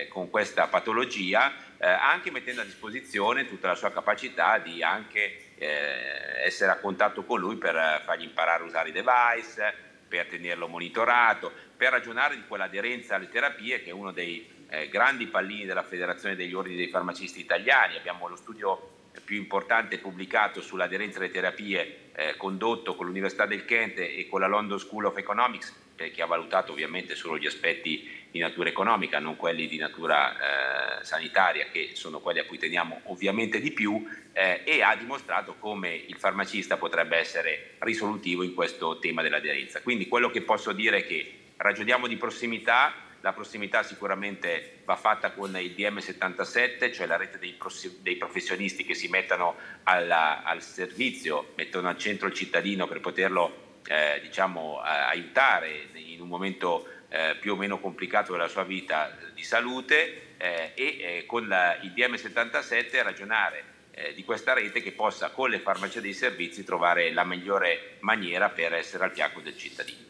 eh, con questa patologia, eh, anche mettendo a disposizione tutta la sua capacità di anche eh, essere a contatto con lui per fargli imparare a usare i device, per tenerlo monitorato, per ragionare di quell'aderenza alle terapie che è uno dei eh, grandi pallini della Federazione degli Ordini dei Farmacisti Italiani. Abbiamo lo studio più importante pubblicato sull'aderenza alle terapie condotto con l'Università del Kent e con la London School of Economics eh, che ha valutato ovviamente solo gli aspetti di natura economica, non quelli di natura eh, sanitaria, che sono quelli a cui teniamo ovviamente di più, eh, e ha dimostrato come il farmacista potrebbe essere risolutivo in questo tema dell'aderenza. Quindi quello che posso dire è che ragioniamo di prossimità, la prossimità sicuramente va fatta con il DM77, cioè la rete dei, prof- dei professionisti che si mettono alla, al servizio, mettono al centro il cittadino per poterlo eh, diciamo, aiutare in un momento eh, più o meno complicato della sua vita eh, di salute eh, e eh, con la, il DM77 ragionare eh, di questa rete che possa con le farmacie dei servizi trovare la migliore maniera per essere al fianco del cittadino.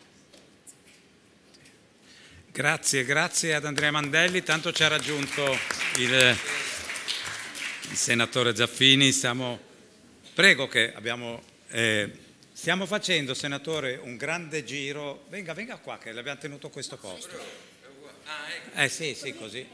Grazie, grazie ad Andrea Mandelli, tanto ci ha raggiunto il, il senatore Zaffini, Siamo... prego che abbiamo... Eh... Stiamo facendo, senatore, un grande giro. Venga, venga qua che l'abbiamo tenuto questo posto. Ah, eh ecco. sì, sì, così.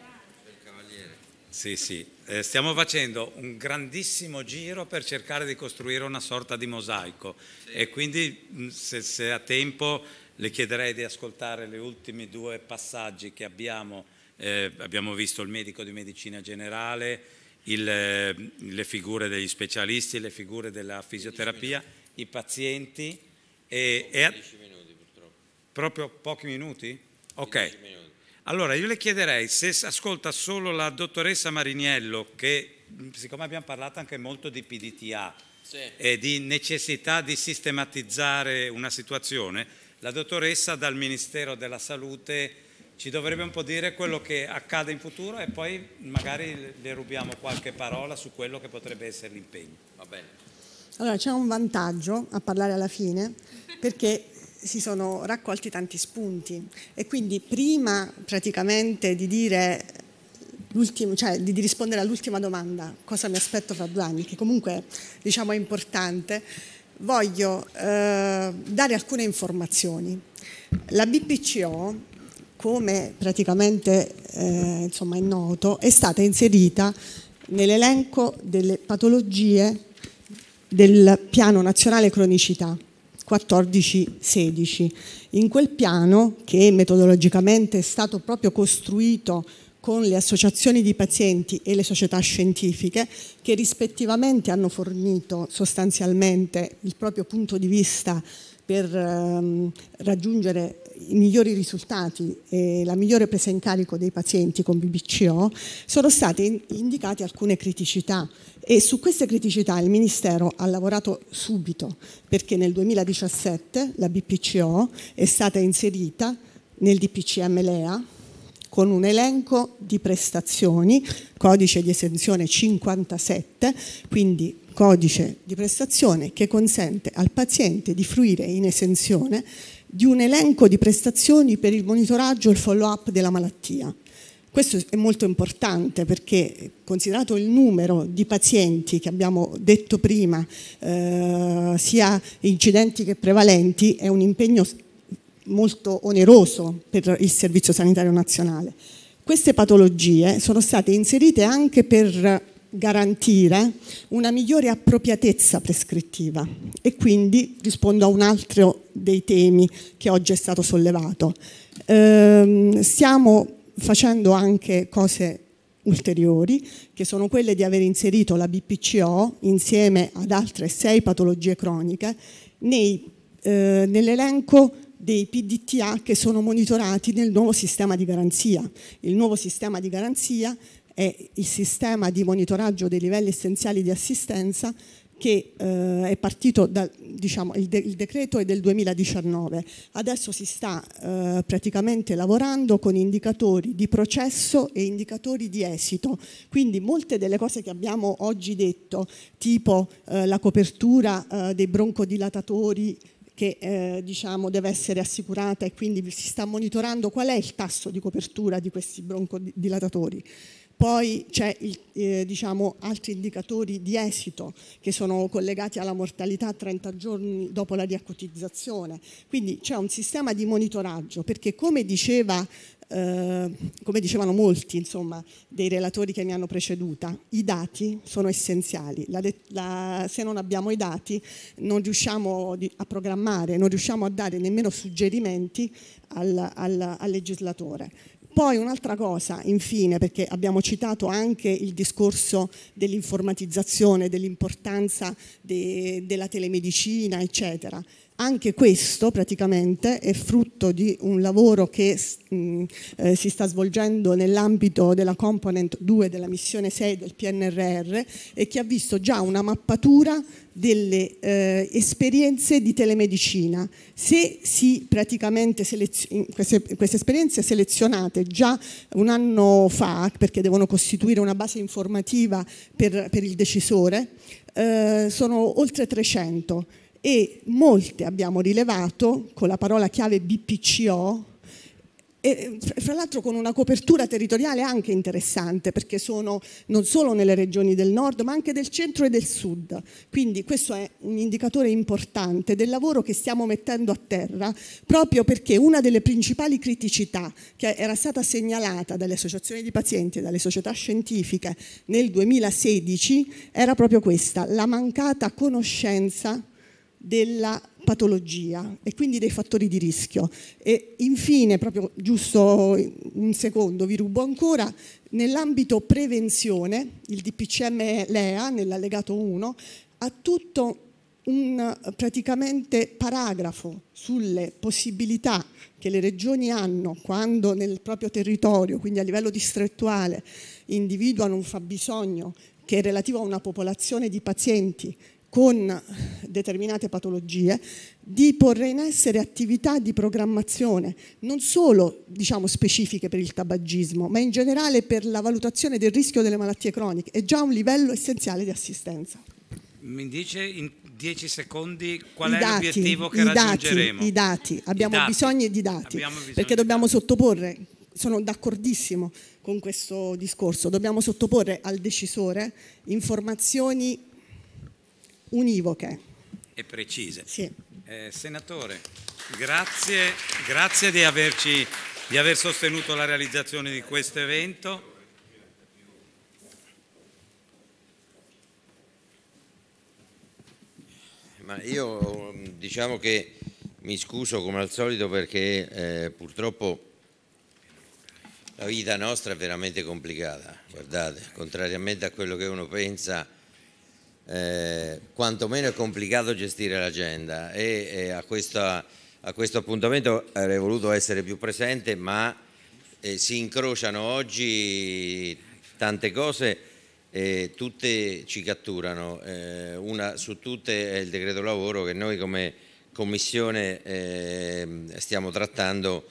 Sì, sì. Eh, stiamo facendo un grandissimo giro per cercare di costruire una sorta di mosaico e quindi mm, se, se ha tempo le chiederei di ascoltare gli ultimi due passaggi che abbiamo. Eh, abbiamo visto il medico di medicina generale, il, eh, le figure degli specialisti, le figure della fisioterapia i pazienti e... e minuti purtroppo. Proprio pochi minuti? Ok. Minuti. Allora io le chiederei se ascolta solo la dottoressa Mariniello che mm, siccome abbiamo parlato anche molto di PDTA sì. e di necessità di sistematizzare una situazione, la dottoressa dal Ministero della Salute ci dovrebbe un po' dire quello che accade in futuro e poi magari le rubiamo qualche parola su quello che potrebbe essere l'impegno. Va bene. Allora c'è un vantaggio a parlare alla fine perché si sono raccolti tanti spunti e quindi prima praticamente di dire cioè di, rispondere all'ultima domanda, cosa mi aspetto fra due anni, che comunque diciamo è importante, voglio eh, dare alcune informazioni. La BPCO, come praticamente eh, insomma, è noto, è stata inserita nell'elenco delle patologie del piano nazionale cronicità 14-16. In quel piano, che metodologicamente è stato proprio costruito con le associazioni di pazienti e le società scientifiche che rispettivamente hanno fornito sostanzialmente il proprio punto di vista per ehm, raggiungere i migliori risultati e la migliore presa in carico dei pazienti con BBCO, sono state indicate alcune criticità e su queste criticità il Ministero ha lavorato subito perché nel 2017 la BPCO è stata inserita nel DPCM LEA con un elenco di prestazioni, codice di esenzione 57, quindi codice di prestazione che consente al paziente di fruire in esenzione di un elenco di prestazioni per il monitoraggio e il follow-up della malattia. Questo è molto importante perché considerato il numero di pazienti che abbiamo detto prima, eh, sia incidenti che prevalenti, è un impegno molto oneroso per il Servizio Sanitario Nazionale. Queste patologie sono state inserite anche per garantire una migliore appropriatezza prescrittiva e quindi rispondo a un altro dei temi che oggi è stato sollevato. Ehm, stiamo facendo anche cose ulteriori che sono quelle di aver inserito la BPCO insieme ad altre sei patologie croniche eh, nell'elenco dei PDTA che sono monitorati nel nuovo sistema di garanzia. Il nuovo sistema di garanzia è il sistema di monitoraggio dei livelli essenziali di assistenza che eh, è partito dal diciamo, il, de il, decreto è del 2019, adesso si sta eh, praticamente lavorando con indicatori di processo e indicatori di esito, quindi molte delle cose che abbiamo oggi detto, tipo eh, la copertura eh, dei broncodilatatori che eh, diciamo, deve essere assicurata e quindi si sta monitorando qual è il tasso di copertura di questi broncodilatatori. Poi c'è eh, diciamo, altri indicatori di esito che sono collegati alla mortalità 30 giorni dopo la riacutizzazione. Quindi c'è un sistema di monitoraggio perché come, diceva, eh, come dicevano molti insomma, dei relatori che mi hanno preceduta, i dati sono essenziali. La la, se non abbiamo i dati non riusciamo a programmare, non riusciamo a dare nemmeno suggerimenti al, al, al legislatore. Poi un'altra cosa, infine, perché abbiamo citato anche il discorso dell'informatizzazione, dell'importanza de, della telemedicina, eccetera. Anche questo praticamente è frutto di un lavoro che mh, eh, si sta svolgendo nell'ambito della component 2 della missione 6 del PNRR e che ha visto già una mappatura delle eh, esperienze di telemedicina. Se si praticamente queste, queste, esperienze selezionate già un anno fa, perché devono costituire una base informativa per, per il decisore, eh, sono oltre 300 e molte abbiamo rilevato con la parola chiave BPCO, e, fra l'altro con una copertura territoriale anche interessante perché sono non solo nelle regioni del nord ma anche del centro e del sud. Quindi questo è un indicatore importante del lavoro che stiamo mettendo a terra proprio perché una delle principali criticità che era stata segnalata dalle associazioni di pazienti e dalle società scientifiche nel 2016 era proprio questa, la mancata conoscenza della patologia e quindi dei fattori di rischio. E infine, proprio giusto un secondo, vi rubo ancora, nell'ambito prevenzione, il DPCM LEA, nell'allegato 1, ha tutto un praticamente paragrafo sulle possibilità che le regioni hanno quando nel proprio territorio, quindi a livello distrettuale, individuano un fabbisogno che è relativo a una popolazione di pazienti con determinate patologie, di porre in essere attività di programmazione, non solo diciamo, specifiche per il tabagismo, ma in generale per la valutazione del rischio delle malattie croniche, è già un livello essenziale di assistenza. Mi dice in 10 secondi qual I è dati, l'obiettivo che i raggiungeremo? Dati, I dati, abbiamo I dati. bisogno di dati, bisogno perché dobbiamo sottoporre, sono d'accordissimo con questo discorso, dobbiamo sottoporre al decisore informazioni univoche. E precise. Sì. Eh, senatore, grazie, grazie di, averci, di aver sostenuto la realizzazione di questo evento. Ma io diciamo che mi scuso come al solito perché eh, purtroppo la vita nostra è veramente complicata, guardate, contrariamente a quello che uno pensa eh, quantomeno è complicato gestire l'agenda e, e a, questa, a, questo appuntamento avrei voluto essere più presente, ma eh, si incrociano oggi tante cose, eh, tutte ci catturano, eh, una su tutte è il decreto lavoro che noi come Commissione eh, stiamo trattando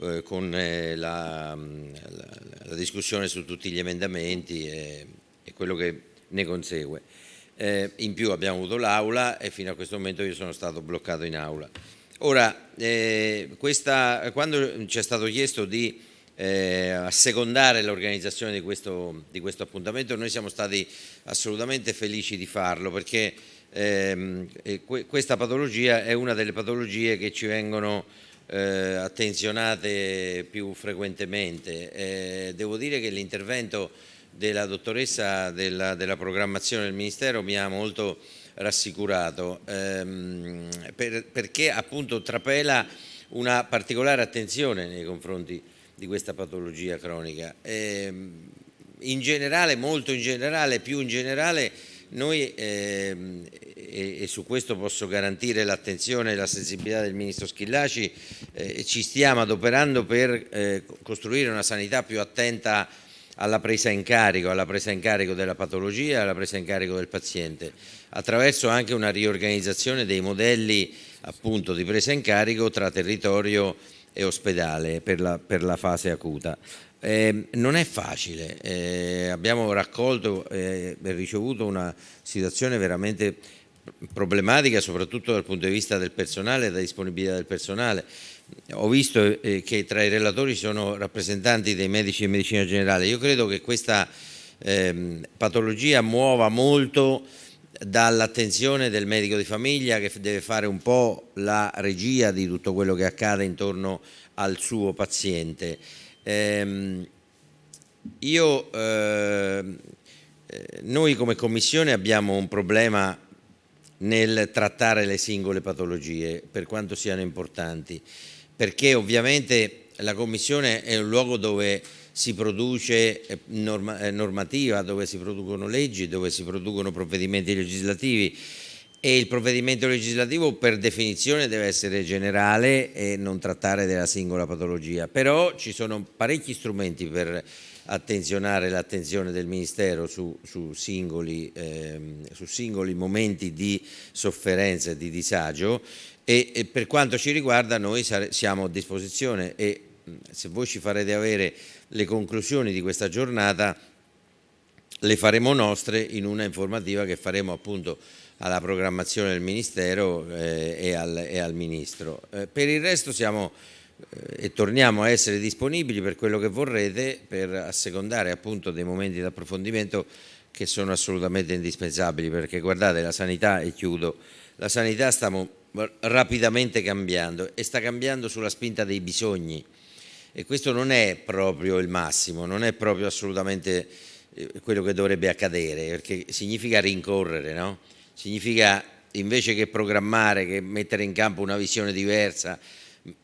eh, con la, la, la, discussione su tutti gli emendamenti e, e quello che ne consegue eh, in più abbiamo avuto l'aula e fino a questo momento io sono stato bloccato in aula. Ora, eh, questa, quando ci è stato chiesto di eh, assecondare l'organizzazione di, di questo, appuntamento, noi siamo stati assolutamente felici di farlo perché ehm, que questa patologia è una delle patologie che ci vengono eh, attenzionate più frequentemente. Eh, devo dire che l'intervento della dottoressa della, della programmazione del Ministero mi ha molto rassicurato ehm, per, perché appunto trapela una particolare attenzione nei confronti di questa patologia cronica. Ehm, in generale, molto in generale, più in generale, noi, ehm, e, e, su questo posso garantire l'attenzione e la sensibilità del Ministro Schillaci, eh, ci stiamo adoperando per eh, costruire una sanità più attenta alla presa in carico, alla presa in carico della patologia, alla presa in carico del paziente, attraverso anche una riorganizzazione dei modelli appunto di presa in carico tra territorio e ospedale per la, per la fase acuta. Eh, non è facile, eh, abbiamo raccolto eh, e eh, ricevuto una situazione veramente problematica soprattutto dal punto di vista del personale e della disponibilità del personale ho visto eh, che tra i relatori sono rappresentanti dei medici di medicina generale. Io credo che questa eh, patologia muova molto dall'attenzione del medico di famiglia che deve fare un po' la regia di tutto quello che accade intorno al suo paziente. Eh, io, ehm, eh, noi come Commissione abbiamo un problema nel trattare le singole patologie, per quanto siano importanti perché ovviamente la Commissione è un luogo dove si produce eh, eh, normativa, dove si producono leggi, dove si producono provvedimenti legislativi e il provvedimento legislativo per definizione deve essere generale e non trattare della singola patologia, però ci sono parecchi strumenti per attenzionare l'attenzione del Ministero su, su, singoli, ehm, su, singoli, momenti di sofferenza e di disagio e, e per quanto ci riguarda noi siamo a disposizione e se voi ci farete avere le conclusioni di questa giornata le faremo nostre in una informativa che faremo appunto alla programmazione del Ministero eh, e, al, e, al, Ministro. Eh, per il resto siamo eh, e torniamo a essere disponibili per quello che vorrete per assecondare appunto dei momenti di approfondimento che sono assolutamente indispensabili perché guardate la sanità e chiudo, la sanità stiamo rapidamente cambiando e sta cambiando sulla spinta dei bisogni e questo non è proprio il massimo, non è proprio assolutamente eh, quello che dovrebbe accadere, perché significa rincorrere, no? significa invece che programmare, che mettere in campo una visione diversa,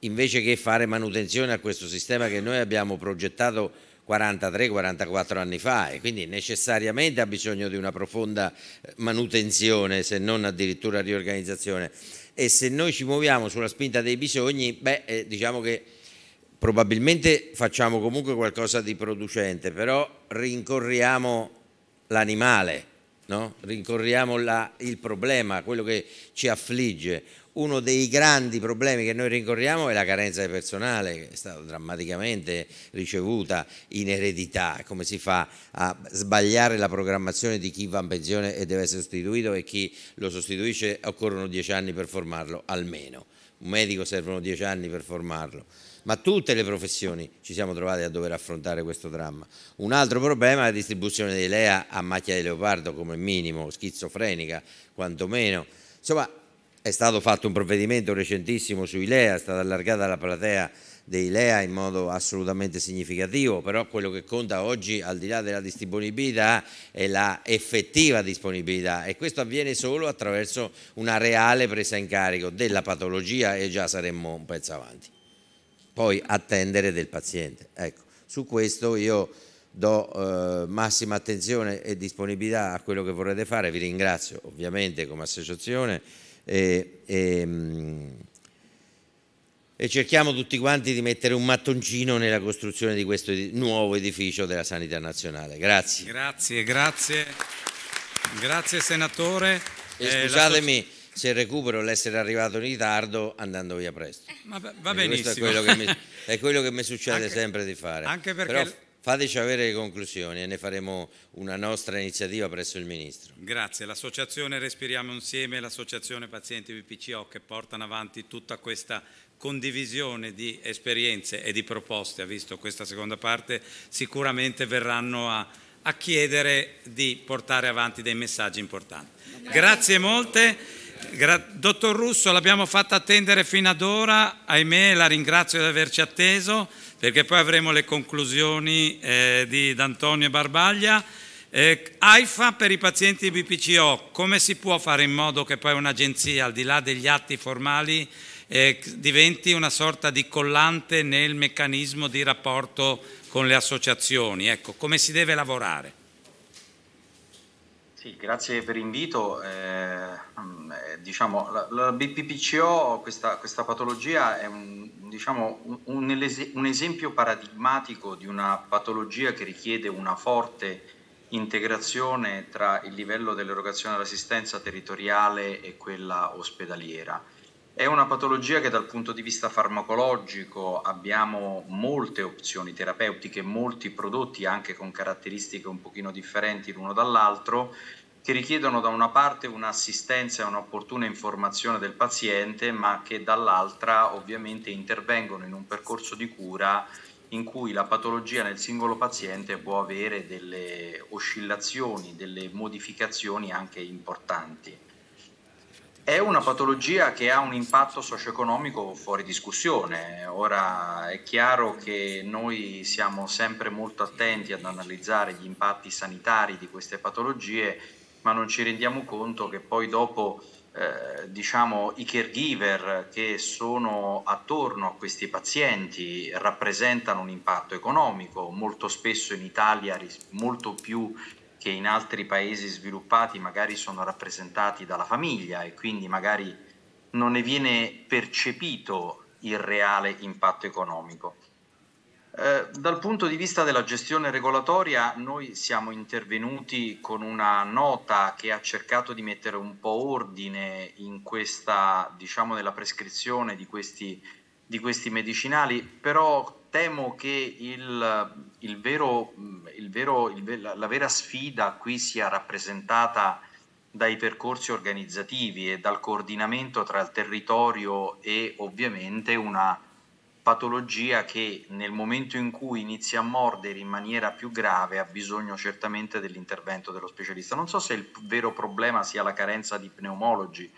invece che fare manutenzione a questo sistema che noi abbiamo progettato 43-44 anni fa e quindi necessariamente ha bisogno di una profonda eh, manutenzione, se non addirittura riorganizzazione e se noi ci muoviamo sulla spinta dei bisogni, beh, eh, diciamo che probabilmente facciamo comunque qualcosa di producente, però rincorriamo l'animale no? rincorriamo la, il problema, quello che ci affligge. Uno dei grandi problemi che noi rincorriamo è la carenza di personale, che è stata drammaticamente ricevuta in eredità. Come si fa a sbagliare la programmazione di chi va in pensione e deve essere sostituito e chi lo sostituisce? Occorrono dieci anni per formarlo, almeno. Un medico servono dieci anni per formarlo ma tutte le professioni ci siamo trovate a dover affrontare questo dramma. Un altro problema è la distribuzione dei LEA a macchia di leopardo come minimo, schizofrenica quantomeno. Insomma, è stato fatto un provvedimento recentissimo sui LEA, è stata allargata la platea dei LEA in modo assolutamente significativo, però quello che conta oggi, al di là della disponibilità, è la effettiva disponibilità e questo avviene solo attraverso una reale presa in carico della patologia e già saremmo un pezzo avanti poi attendere del paziente. Ecco, su questo io do eh, massima attenzione e disponibilità a quello che vorrete fare, vi ringrazio ovviamente come associazione e, e, mm, e cerchiamo tutti quanti di mettere un mattoncino nella costruzione di questo nuovo edificio della Sanità Nazionale. Grazie. Grazie, grazie. Grazie senatore. E eh, scusatemi se recupero l'essere arrivato in ritardo andando via presto. Eh. Ma va benissimo. Questo è quello, mi, è quello che mi, succede anche, sempre di fare. Anche perché... Però fateci avere le conclusioni e ne faremo una nostra iniziativa presso il Ministro. Grazie. L'associazione Respiriamo Insieme e l'associazione Pazienti BPCO che portano avanti tutta questa condivisione di esperienze e di proposte, ha visto questa seconda parte, sicuramente verranno a, a chiedere di portare avanti dei messaggi importanti. Grazie molte. Gra- Dottor Russo, l'abbiamo fatta attendere fino ad ora, ahimè la ringrazio di averci atteso perché poi avremo le conclusioni eh, di D'Antonio Barbaglia. Eh, AIFA per i pazienti BPCO, come si può fare in modo che poi un'agenzia, al di là degli atti formali, eh, diventi una sorta di collante nel meccanismo di rapporto con le associazioni? Ecco, come si deve lavorare? Sì, grazie per l'invito. Eh, mm, eh diciamo, la, la BPPCO, questa, questa, patologia, è un, diciamo, un, un, esempio paradigmatico di una patologia che richiede una forte integrazione tra il livello dell'erogazione dell'assistenza territoriale e quella ospedaliera. È una patologia che dal punto di vista farmacologico abbiamo molte opzioni terapeutiche, molti prodotti anche con caratteristiche un pochino differenti l'uno dall'altro, che richiedono da una parte un'assistenza e un'opportuna informazione del paziente, ma che dall'altra ovviamente intervengono in un percorso di cura in cui la patologia nel singolo paziente può avere delle oscillazioni, delle modificazioni anche importanti. È una patologia che ha un impatto socio-economico fuori discussione. Ora è chiaro che noi siamo sempre molto attenti ad analizzare gli impatti sanitari di queste patologie, ma non ci rendiamo conto che poi dopo eh, diciamo, i caregiver che sono attorno a questi pazienti rappresentano un impatto economico, molto spesso in Italia molto più che in altri paesi sviluppati magari sono rappresentati dalla famiglia e quindi magari non ne viene percepito il reale impatto economico. Eh, dal punto di vista della gestione regolatoria noi siamo intervenuti con una nota che ha cercato di mettere un po' ordine in questa, diciamo, nella prescrizione di questi, di questi medicinali, però temo che il, il vero, il vero, la, la vera sfida qui sia rappresentata dai percorsi organizzativi e dal coordinamento tra il territorio e ovviamente una patologia che nel momento in cui inizia a mordere in maniera più grave ha bisogno certamente dell'intervento dello specialista. Non so se il vero problema sia la carenza di pneumologi,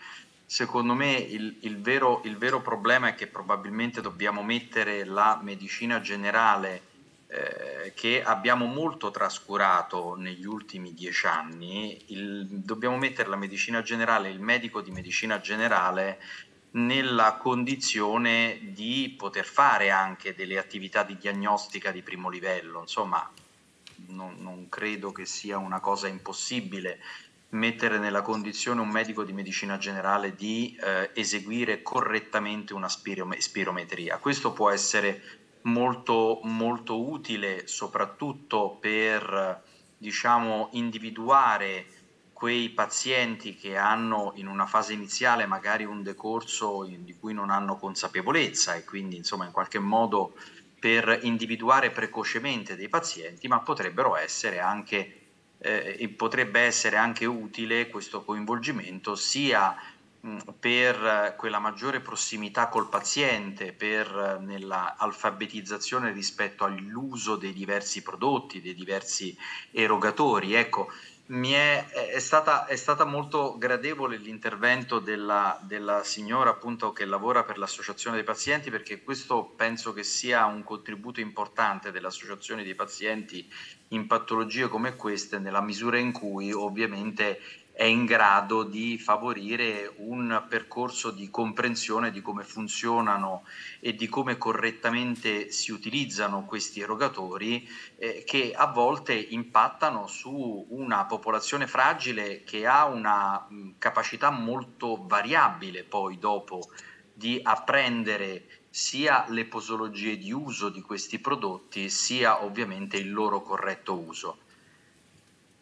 secondo me il, il, vero, il, vero, problema è che probabilmente dobbiamo mettere la medicina generale eh, che abbiamo molto trascurato negli ultimi dieci anni, il, dobbiamo mettere la medicina generale, il medico di medicina generale nella condizione di poter fare anche delle attività di diagnostica di primo livello, insomma non, non credo che sia una cosa impossibile mettere nella condizione un medico di medicina generale di eh, eseguire correttamente una spirome- spirometria. Questo può essere molto, molto utile soprattutto per diciamo, individuare quei pazienti che hanno in una fase iniziale magari un decorso di cui non hanno consapevolezza e quindi insomma in qualche modo per individuare precocemente dei pazienti, ma potrebbero essere anche eh, e potrebbe essere anche utile questo coinvolgimento sia mm, per eh, quella maggiore prossimità col paziente, per eh, nell'alfabetizzazione rispetto all'uso dei diversi prodotti, dei diversi erogatori. Ecco, mi è, è, stata, è, stata, molto gradevole l'intervento della, della, signora appunto che lavora per l'associazione dei pazienti perché questo penso che sia un contributo importante dell'associazione dei pazienti in patologie come queste nella misura in cui ovviamente è in grado di favorire un percorso di comprensione di come funzionano e di come correttamente si utilizzano questi erogatori eh, che a volte impattano su una popolazione fragile che ha una mh, mm, capacità molto variabile poi dopo di apprendere sia le posologie di uso di questi prodotti sia ovviamente il loro corretto uso.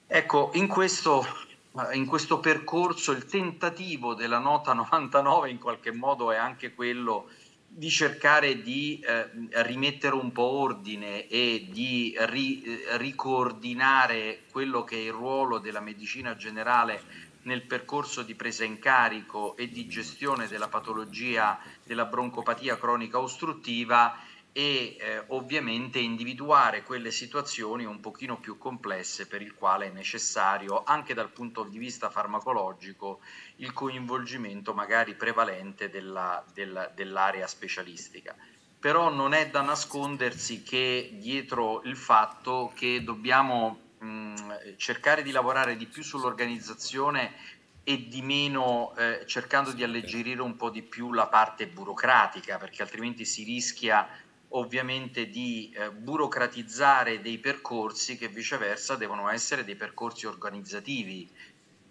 Ecco, in questo in questo percorso il tentativo della nota 99 in qualche modo è anche quello di cercare di eh, rimettere un po' ordine e di ri, eh, ricoordinare quello che è il ruolo della medicina generale nel percorso di presa in carico e di gestione della patologia della broncopatia cronica ostruttiva e eh, ovviamente individuare quelle situazioni un pochino più complesse per il quale è necessario anche dal punto di vista farmacologico il coinvolgimento magari prevalente della, della, dell'area specialistica. Però non è da nascondersi che dietro il fatto che dobbiamo mh, mm, cercare di lavorare di più sull'organizzazione e di meno eh, cercando di alleggerire un po' di più la parte burocratica perché altrimenti si rischia ovviamente di eh, burocratizzare dei percorsi che viceversa devono essere dei percorsi organizzativi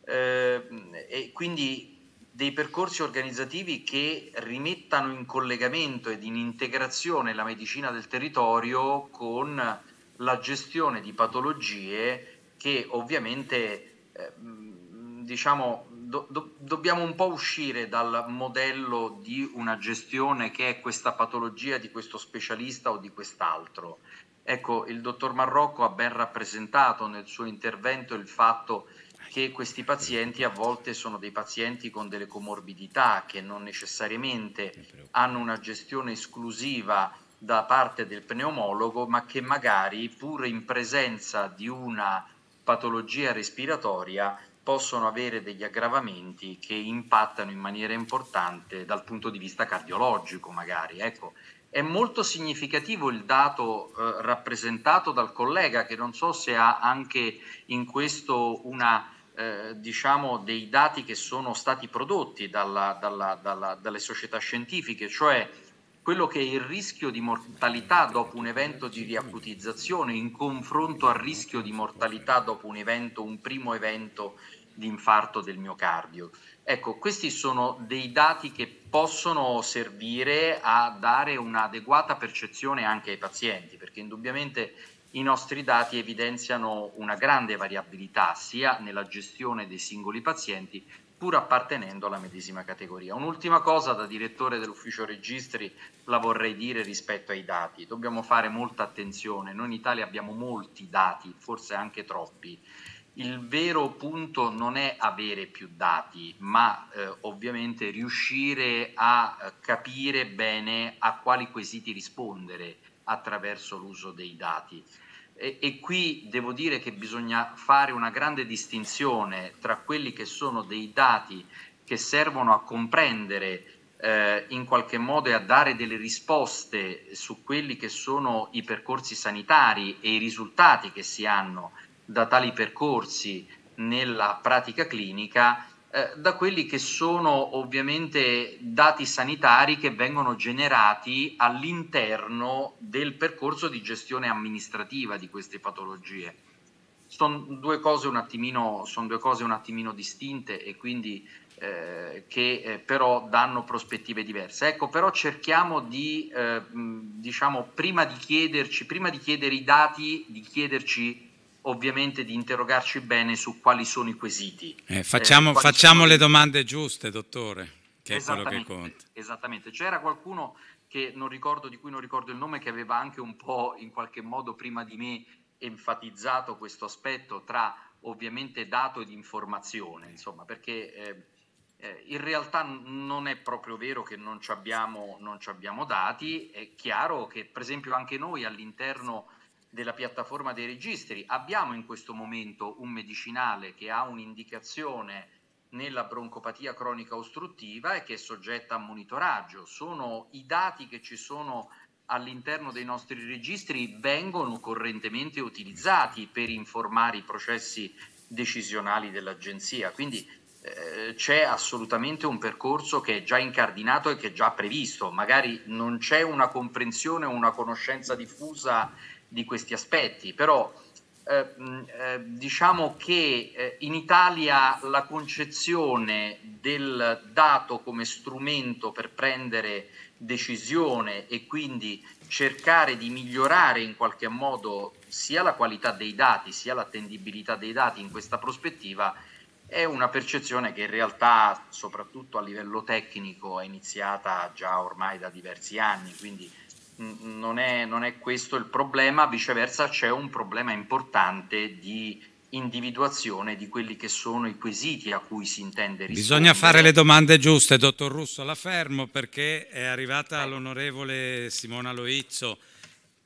eh, e quindi dei percorsi organizzativi che rimettano in collegamento ed in integrazione la medicina del territorio con la gestione di patologie che ovviamente eh, diciamo do, do, dobbiamo un po' uscire dal modello di una gestione che è questa patologia di questo specialista o di quest'altro. Ecco, il dottor Marrocco ha ben rappresentato nel suo intervento il fatto che questi pazienti a volte sono dei pazienti con delle comorbidità che non necessariamente hanno una gestione esclusiva da parte del pneumologo, ma che magari pur in presenza di una patologia respiratoria possono avere degli aggravamenti che impattano in maniera importante dal punto di vista cardiologico magari. Ecco, è molto significativo il dato eh, rappresentato dal collega che non so se ha anche in questo una, eh, diciamo, dei dati che sono stati prodotti dalla, dalla, dalla, dalle società scientifiche, cioè quello che è il rischio di mortalità dopo un evento di riacutizzazione in confronto al rischio di mortalità dopo un evento, un primo evento di infarto del miocardio. Ecco, questi sono dei dati che possono servire a dare un'adeguata percezione anche ai pazienti, perché indubbiamente i nostri dati evidenziano una grande variabilità sia nella gestione dei singoli pazienti pur appartenendo alla medesima categoria. Un'ultima cosa da direttore dell'ufficio registri la vorrei dire rispetto ai dati. Dobbiamo fare molta attenzione, noi in Italia abbiamo molti dati, forse anche troppi. Il vero punto non è avere più dati, ma eh, ovviamente riuscire a capire bene a quali quesiti rispondere attraverso l'uso dei dati. E, e, qui devo dire che bisogna fare una grande distinzione tra quelli che sono dei dati che servono a comprendere eh, in qualche modo e a dare delle risposte su quelli che sono i percorsi sanitari e i risultati che si hanno da tali percorsi nella pratica clinica eh, da quelli che sono ovviamente dati sanitari che vengono generati all'interno del percorso di gestione amministrativa di queste patologie. Sono due cose un attimino, cose un attimino distinte e quindi eh, che eh, però danno prospettive diverse. Ecco, però cerchiamo di, eh, diciamo, prima di chiederci, prima di chiedere i dati, di chiederci ovviamente di interrogarci bene su quali sono i quesiti. Eh, facciamo, eh, facciamo le domande giuste, dottore, che è quello che conta. Esattamente. C'era qualcuno che non ricordo, di cui non ricordo il nome, che aveva anche un po' in qualche modo prima di me enfatizzato questo aspetto tra ovviamente dato ed informazione, insomma, perché eh, eh in realtà non è proprio vero che non ci abbiamo, non ci abbiamo dati, è chiaro che per esempio anche noi all'interno della piattaforma dei registri. Abbiamo in questo momento un medicinale che ha un'indicazione nella broncopatia cronica ostruttiva e che è soggetta a monitoraggio. Sono i dati che ci sono all'interno dei nostri registri vengono correntemente utilizzati per informare i processi decisionali dell'agenzia. Quindi eh, c'è assolutamente un percorso che è già incardinato e che è già previsto. Magari non c'è una comprensione o una conoscenza diffusa di questi aspetti, però eh, eh, diciamo che eh, in Italia la concezione del dato come strumento per prendere decisione e quindi cercare di migliorare in qualche modo sia la qualità dei dati sia l'attendibilità dei dati in questa prospettiva è una percezione che in realtà soprattutto a livello tecnico è iniziata già ormai da diversi anni, quindi non è, non è questo il problema, viceversa c'è un problema importante di individuazione di quelli che sono i quesiti a cui si intende rispondere. Bisogna fare le domande giuste, dottor Russo, la fermo perché è arrivata eh. l'onorevole Simona Loizzo,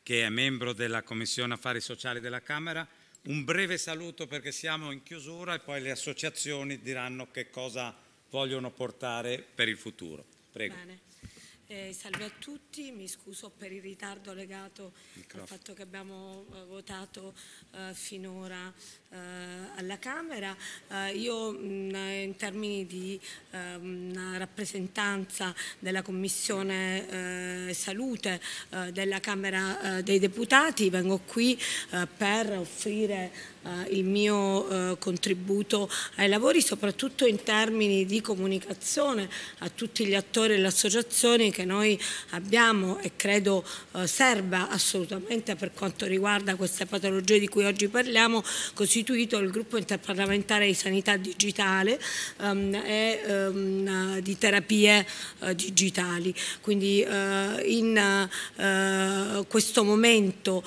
che è membro della Commissione Affari Sociali della Camera. Un breve saluto perché siamo in chiusura e poi le associazioni diranno che cosa vogliono portare per il futuro. Prego. Bene. Eh, salve a tutti, mi scuso per il ritardo legato Microfono. al fatto che abbiamo eh, votato eh, finora eh, alla Camera. Eh, io mh, mm, eh, in termini di mh, ehm, rappresentanza della Commissione Salute della Camera dei Deputati vengo qui per offrire eh, il mio eh, contributo ai lavori, soprattutto in termini di comunicazione a tutti gli attori e le associazioni che noi abbiamo e credo eh, serva assolutamente per quanto riguarda queste patologie di cui oggi parliamo, costituito il gruppo interparlamentare di sanità digitale ehm, e ehm, di terapie digitali. Quindi in questo momento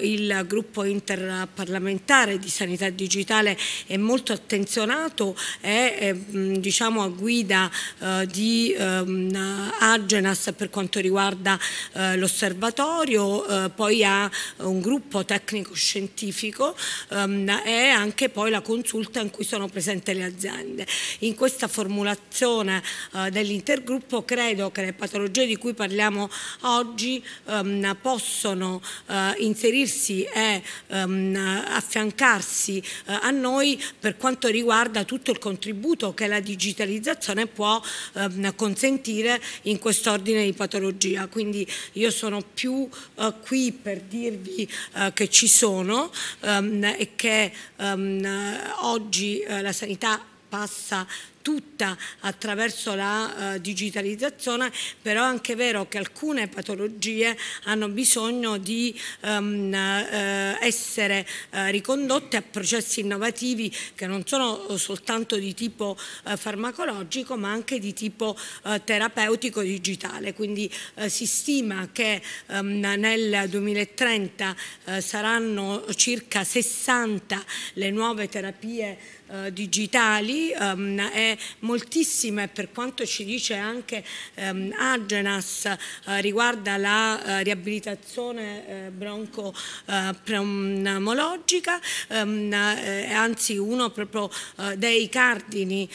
il gruppo interparlamentare digitale, di sanità digitale è molto attenzionato è eh, diciamo, a guida eh, di ehm, Agenas per quanto riguarda eh, l'osservatorio, eh, poi ha un gruppo tecnico-scientifico ehm, e anche poi la consulta in cui sono presenti le aziende. In questa formulazione eh, dell'intergruppo credo che le patologie di cui parliamo oggi ehm, possono eh, inserirsi e ehm, affiancare affiancarsi eh, a noi per quanto riguarda tutto il contributo che la digitalizzazione può eh, consentire in quest'ordine di patologia. Quindi io sono più eh, qui per dirvi eh, che ci sono ehm, e che ehm, oggi eh, la sanità passa tutta attraverso la uh, digitalizzazione, però è anche vero che alcune patologie hanno bisogno di um, uh, essere uh, ricondotte a processi innovativi che non sono soltanto di tipo farmacologico ma anche di tipo terapeutico digitale. Quindi si stima che um, nel 2030 saranno circa 60 le nuove terapie eh, digitali ehm, e moltissime per quanto ci dice anche ehm, Agenas eh, riguarda la eh, riabilitazione eh, broncopneumologica, eh, ehm, anzi uno proprio dei cardini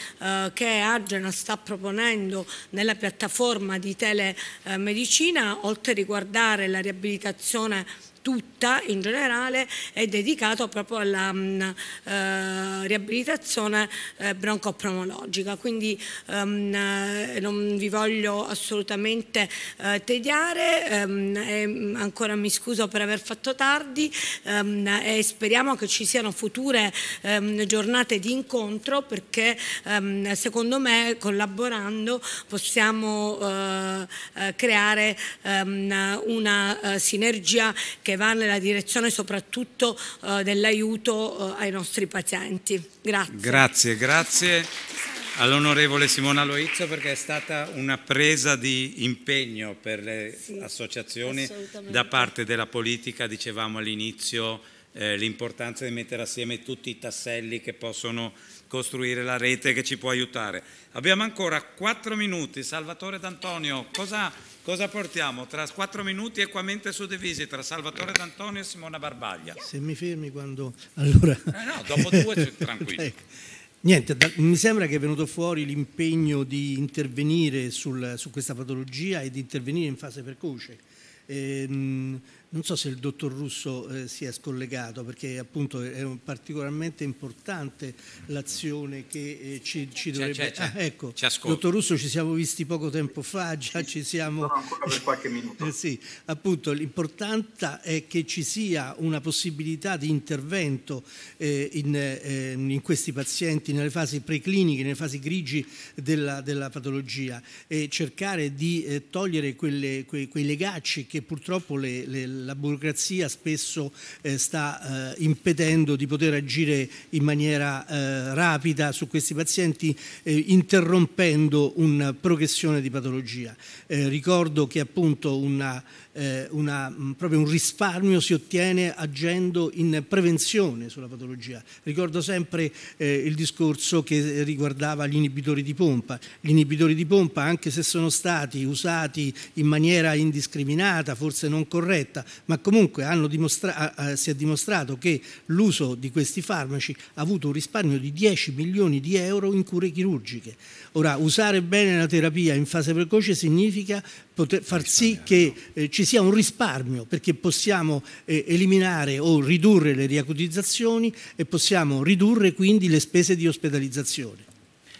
che Agenas sta proponendo nella piattaforma di telemedicina, oltre a riguardare la riabilitazione tutta in generale è dedicato proprio alla um, uh, riabilitazione uh, broncopneumologica. Quindi um, non vi voglio assolutamente tediare, um, e, mm, ancora mi scuso per aver fatto tardi ehm, e speriamo che ci siano future giornate di incontro perché secondo me collaborando possiamo creare una sinergia che che va nella direzione soprattutto eh, dell'aiuto eh, ai nostri pazienti. Grazie. Grazie, grazie all'onorevole Simona Loizzo perché è stata una presa di impegno per le sì, associazioni da parte della politica, dicevamo all'inizio, eh, l'importanza di mettere assieme tutti i tasselli che possono costruire la rete che ci può aiutare. Abbiamo ancora quattro minuti. Salvatore D'Antonio, cosa Cosa portiamo? Tra quattro minuti equamente suddivisi tra Salvatore D'Antonio e Simona Barbaglia. Se mi fermi quando... Allora... Eh no, dopo due tranquillo. Ecco. Niente, da, mi sembra che è venuto fuori l'impegno di intervenire sul, su questa patologia e di intervenire in fase precoce. Ehm, non so se il dottor Russo eh, si è scollegato perché appunto è particolarmente importante l'azione che eh, ci, ci, dovrebbe... C'è, c'è, ah, ecco, dottor Russo ci siamo visti poco tempo fa, già ci siamo... No, ancora per qualche minuto. Eh sì, appunto l'importante è che ci sia una possibilità di intervento eh, in, eh, in, questi pazienti nelle fasi precliniche, nelle fasi grigi della, della patologia e cercare di togliere quelle, quei, quei, legacci che purtroppo le, le la burocrazia spesso eh, sta eh, impedendo di poter agire in maniera eh, rapida su questi pazienti eh, interrompendo una progressione di patologia. Eh, ricordo che appunto una eh, una, mm, proprio un risparmio si ottiene agendo in prevenzione sulla patologia. Ricordo sempre eh, il discorso che riguardava gli inibitori di pompa. Gli inibitori di pompa, anche se sono stati usati in maniera indiscriminata, forse non corretta, ma comunque eh, si è dimostrato che l'uso di questi farmaci ha avuto un risparmio di 10 milioni di euro in cure chirurgiche. Ora, usare bene la terapia in fase precoce significa poter far sì che eh, ci sia un risparmio perché possiamo eh, eliminare o ridurre le riacutizzazioni e possiamo ridurre quindi le spese di ospedalizzazione.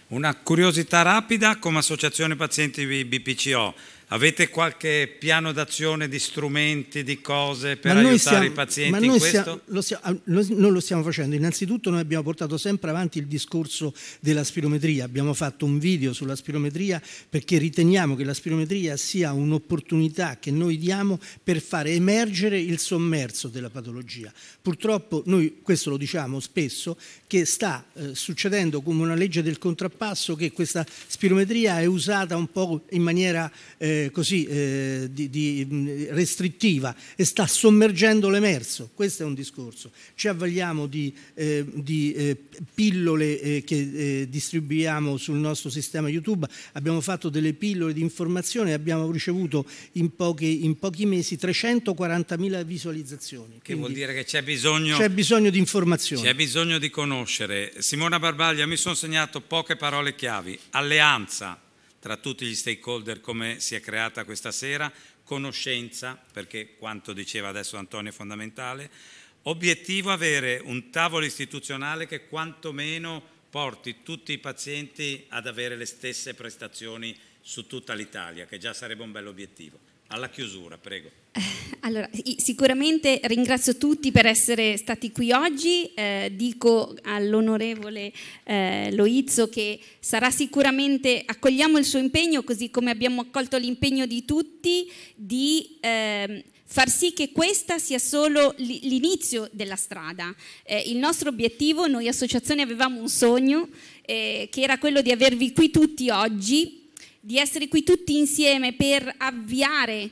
Una curiosità rapida come associazione pazienti BPCO. Avete qualche piano d'azione di strumenti, di cose per aiutare stiamo, i pazienti ma noi in questo? Stiamo, lo stiamo, ah, non lo stiamo facendo. Innanzitutto noi abbiamo portato sempre avanti il discorso della spirometria. Abbiamo fatto un video sulla spirometria perché riteniamo che la spirometria sia un'opportunità che noi diamo per fare emergere il sommerso della patologia. Purtroppo noi, questo lo diciamo spesso, che sta eh, succedendo come una legge del contrappasso che questa spirometria è usata un po' in maniera... Eh, così eh, di, di mm, restrittiva e sta sommergendo l'emerso. Questo è un discorso. Ci avvaliamo di, eh, di eh, pillole eh, che eh, distribuiamo sul nostro sistema YouTube, abbiamo fatto delle pillole di informazione e abbiamo ricevuto in pochi, in pochi mesi 340.000 visualizzazioni. Che Quindi vuol dire che c'è bisogno, c'è bisogno di informazione. C'è bisogno di conoscere. Simona Barbaglia, mi sono segnato poche parole chiavi. Alleanza tra tutti gli stakeholder come si è creata questa sera, conoscenza, perché quanto diceva adesso Antonio è fondamentale, obiettivo avere un tavolo istituzionale che quantomeno porti tutti i pazienti ad avere le stesse prestazioni su tutta l'Italia, che già sarebbe un bel obiettivo alla chiusura, prego. Allora, sicuramente ringrazio tutti per essere stati qui oggi, eh, dico all'onorevole eh, Loizzo che sarà sicuramente, accogliamo il suo impegno così come abbiamo accolto l'impegno di tutti di eh, far sì che questa sia solo l'inizio della strada. Eh, il nostro obiettivo, noi associazione avevamo un sogno eh, che era quello di avervi qui tutti oggi di essere qui tutti insieme per avviare,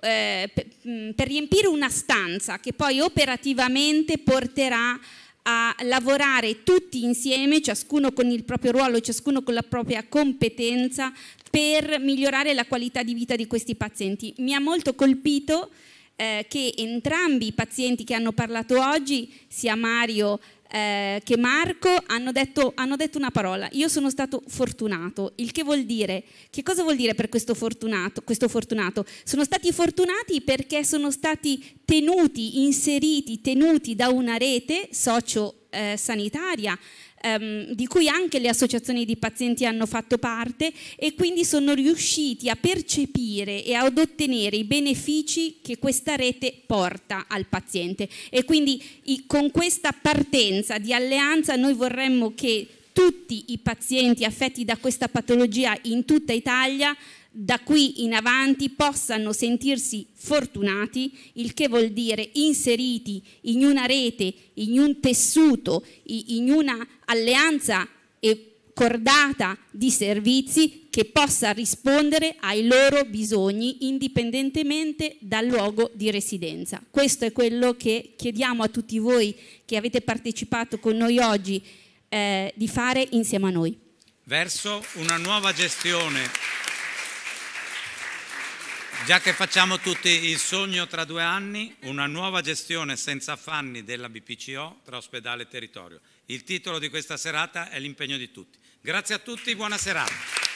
eh, mm, per, riempire una stanza che poi operativamente porterà a lavorare tutti insieme, ciascuno con il proprio ruolo, ciascuno con la propria competenza, per migliorare la qualità di vita di questi pazienti. Mi ha molto colpito eh, che entrambi i pazienti che hanno parlato oggi, sia Mario eh, che Marco hanno detto, hanno detto, una parola, io sono stato fortunato, il che vuol dire, che cosa vuol dire per questo fortunato? Questo fortunato? Sono stati fortunati perché sono stati tenuti, inseriti, tenuti da una rete socio-sanitaria eh, ehm, di cui anche le associazioni di pazienti hanno fatto parte e quindi sono riusciti a percepire e ad ottenere i benefici che questa rete porta al paziente e quindi i, con questa partenza di alleanza noi vorremmo che tutti i pazienti affetti da questa patologia in tutta Italia da qui in avanti possano sentirsi fortunati, il che vuol dire inseriti in una rete, in un tessuto, in una alleanza cordata di servizi che possa rispondere ai loro bisogni indipendentemente dal luogo di residenza. Questo è quello che chiediamo a tutti voi che avete partecipato con noi oggi eh, di fare insieme a noi. Verso una nuova gestione Già che facciamo tutti il sogno tra due anni, una nuova gestione senza affanni della BPCO tra ospedale e territorio. Il titolo di questa serata è l'impegno di tutti. Grazie a tutti, buona serata.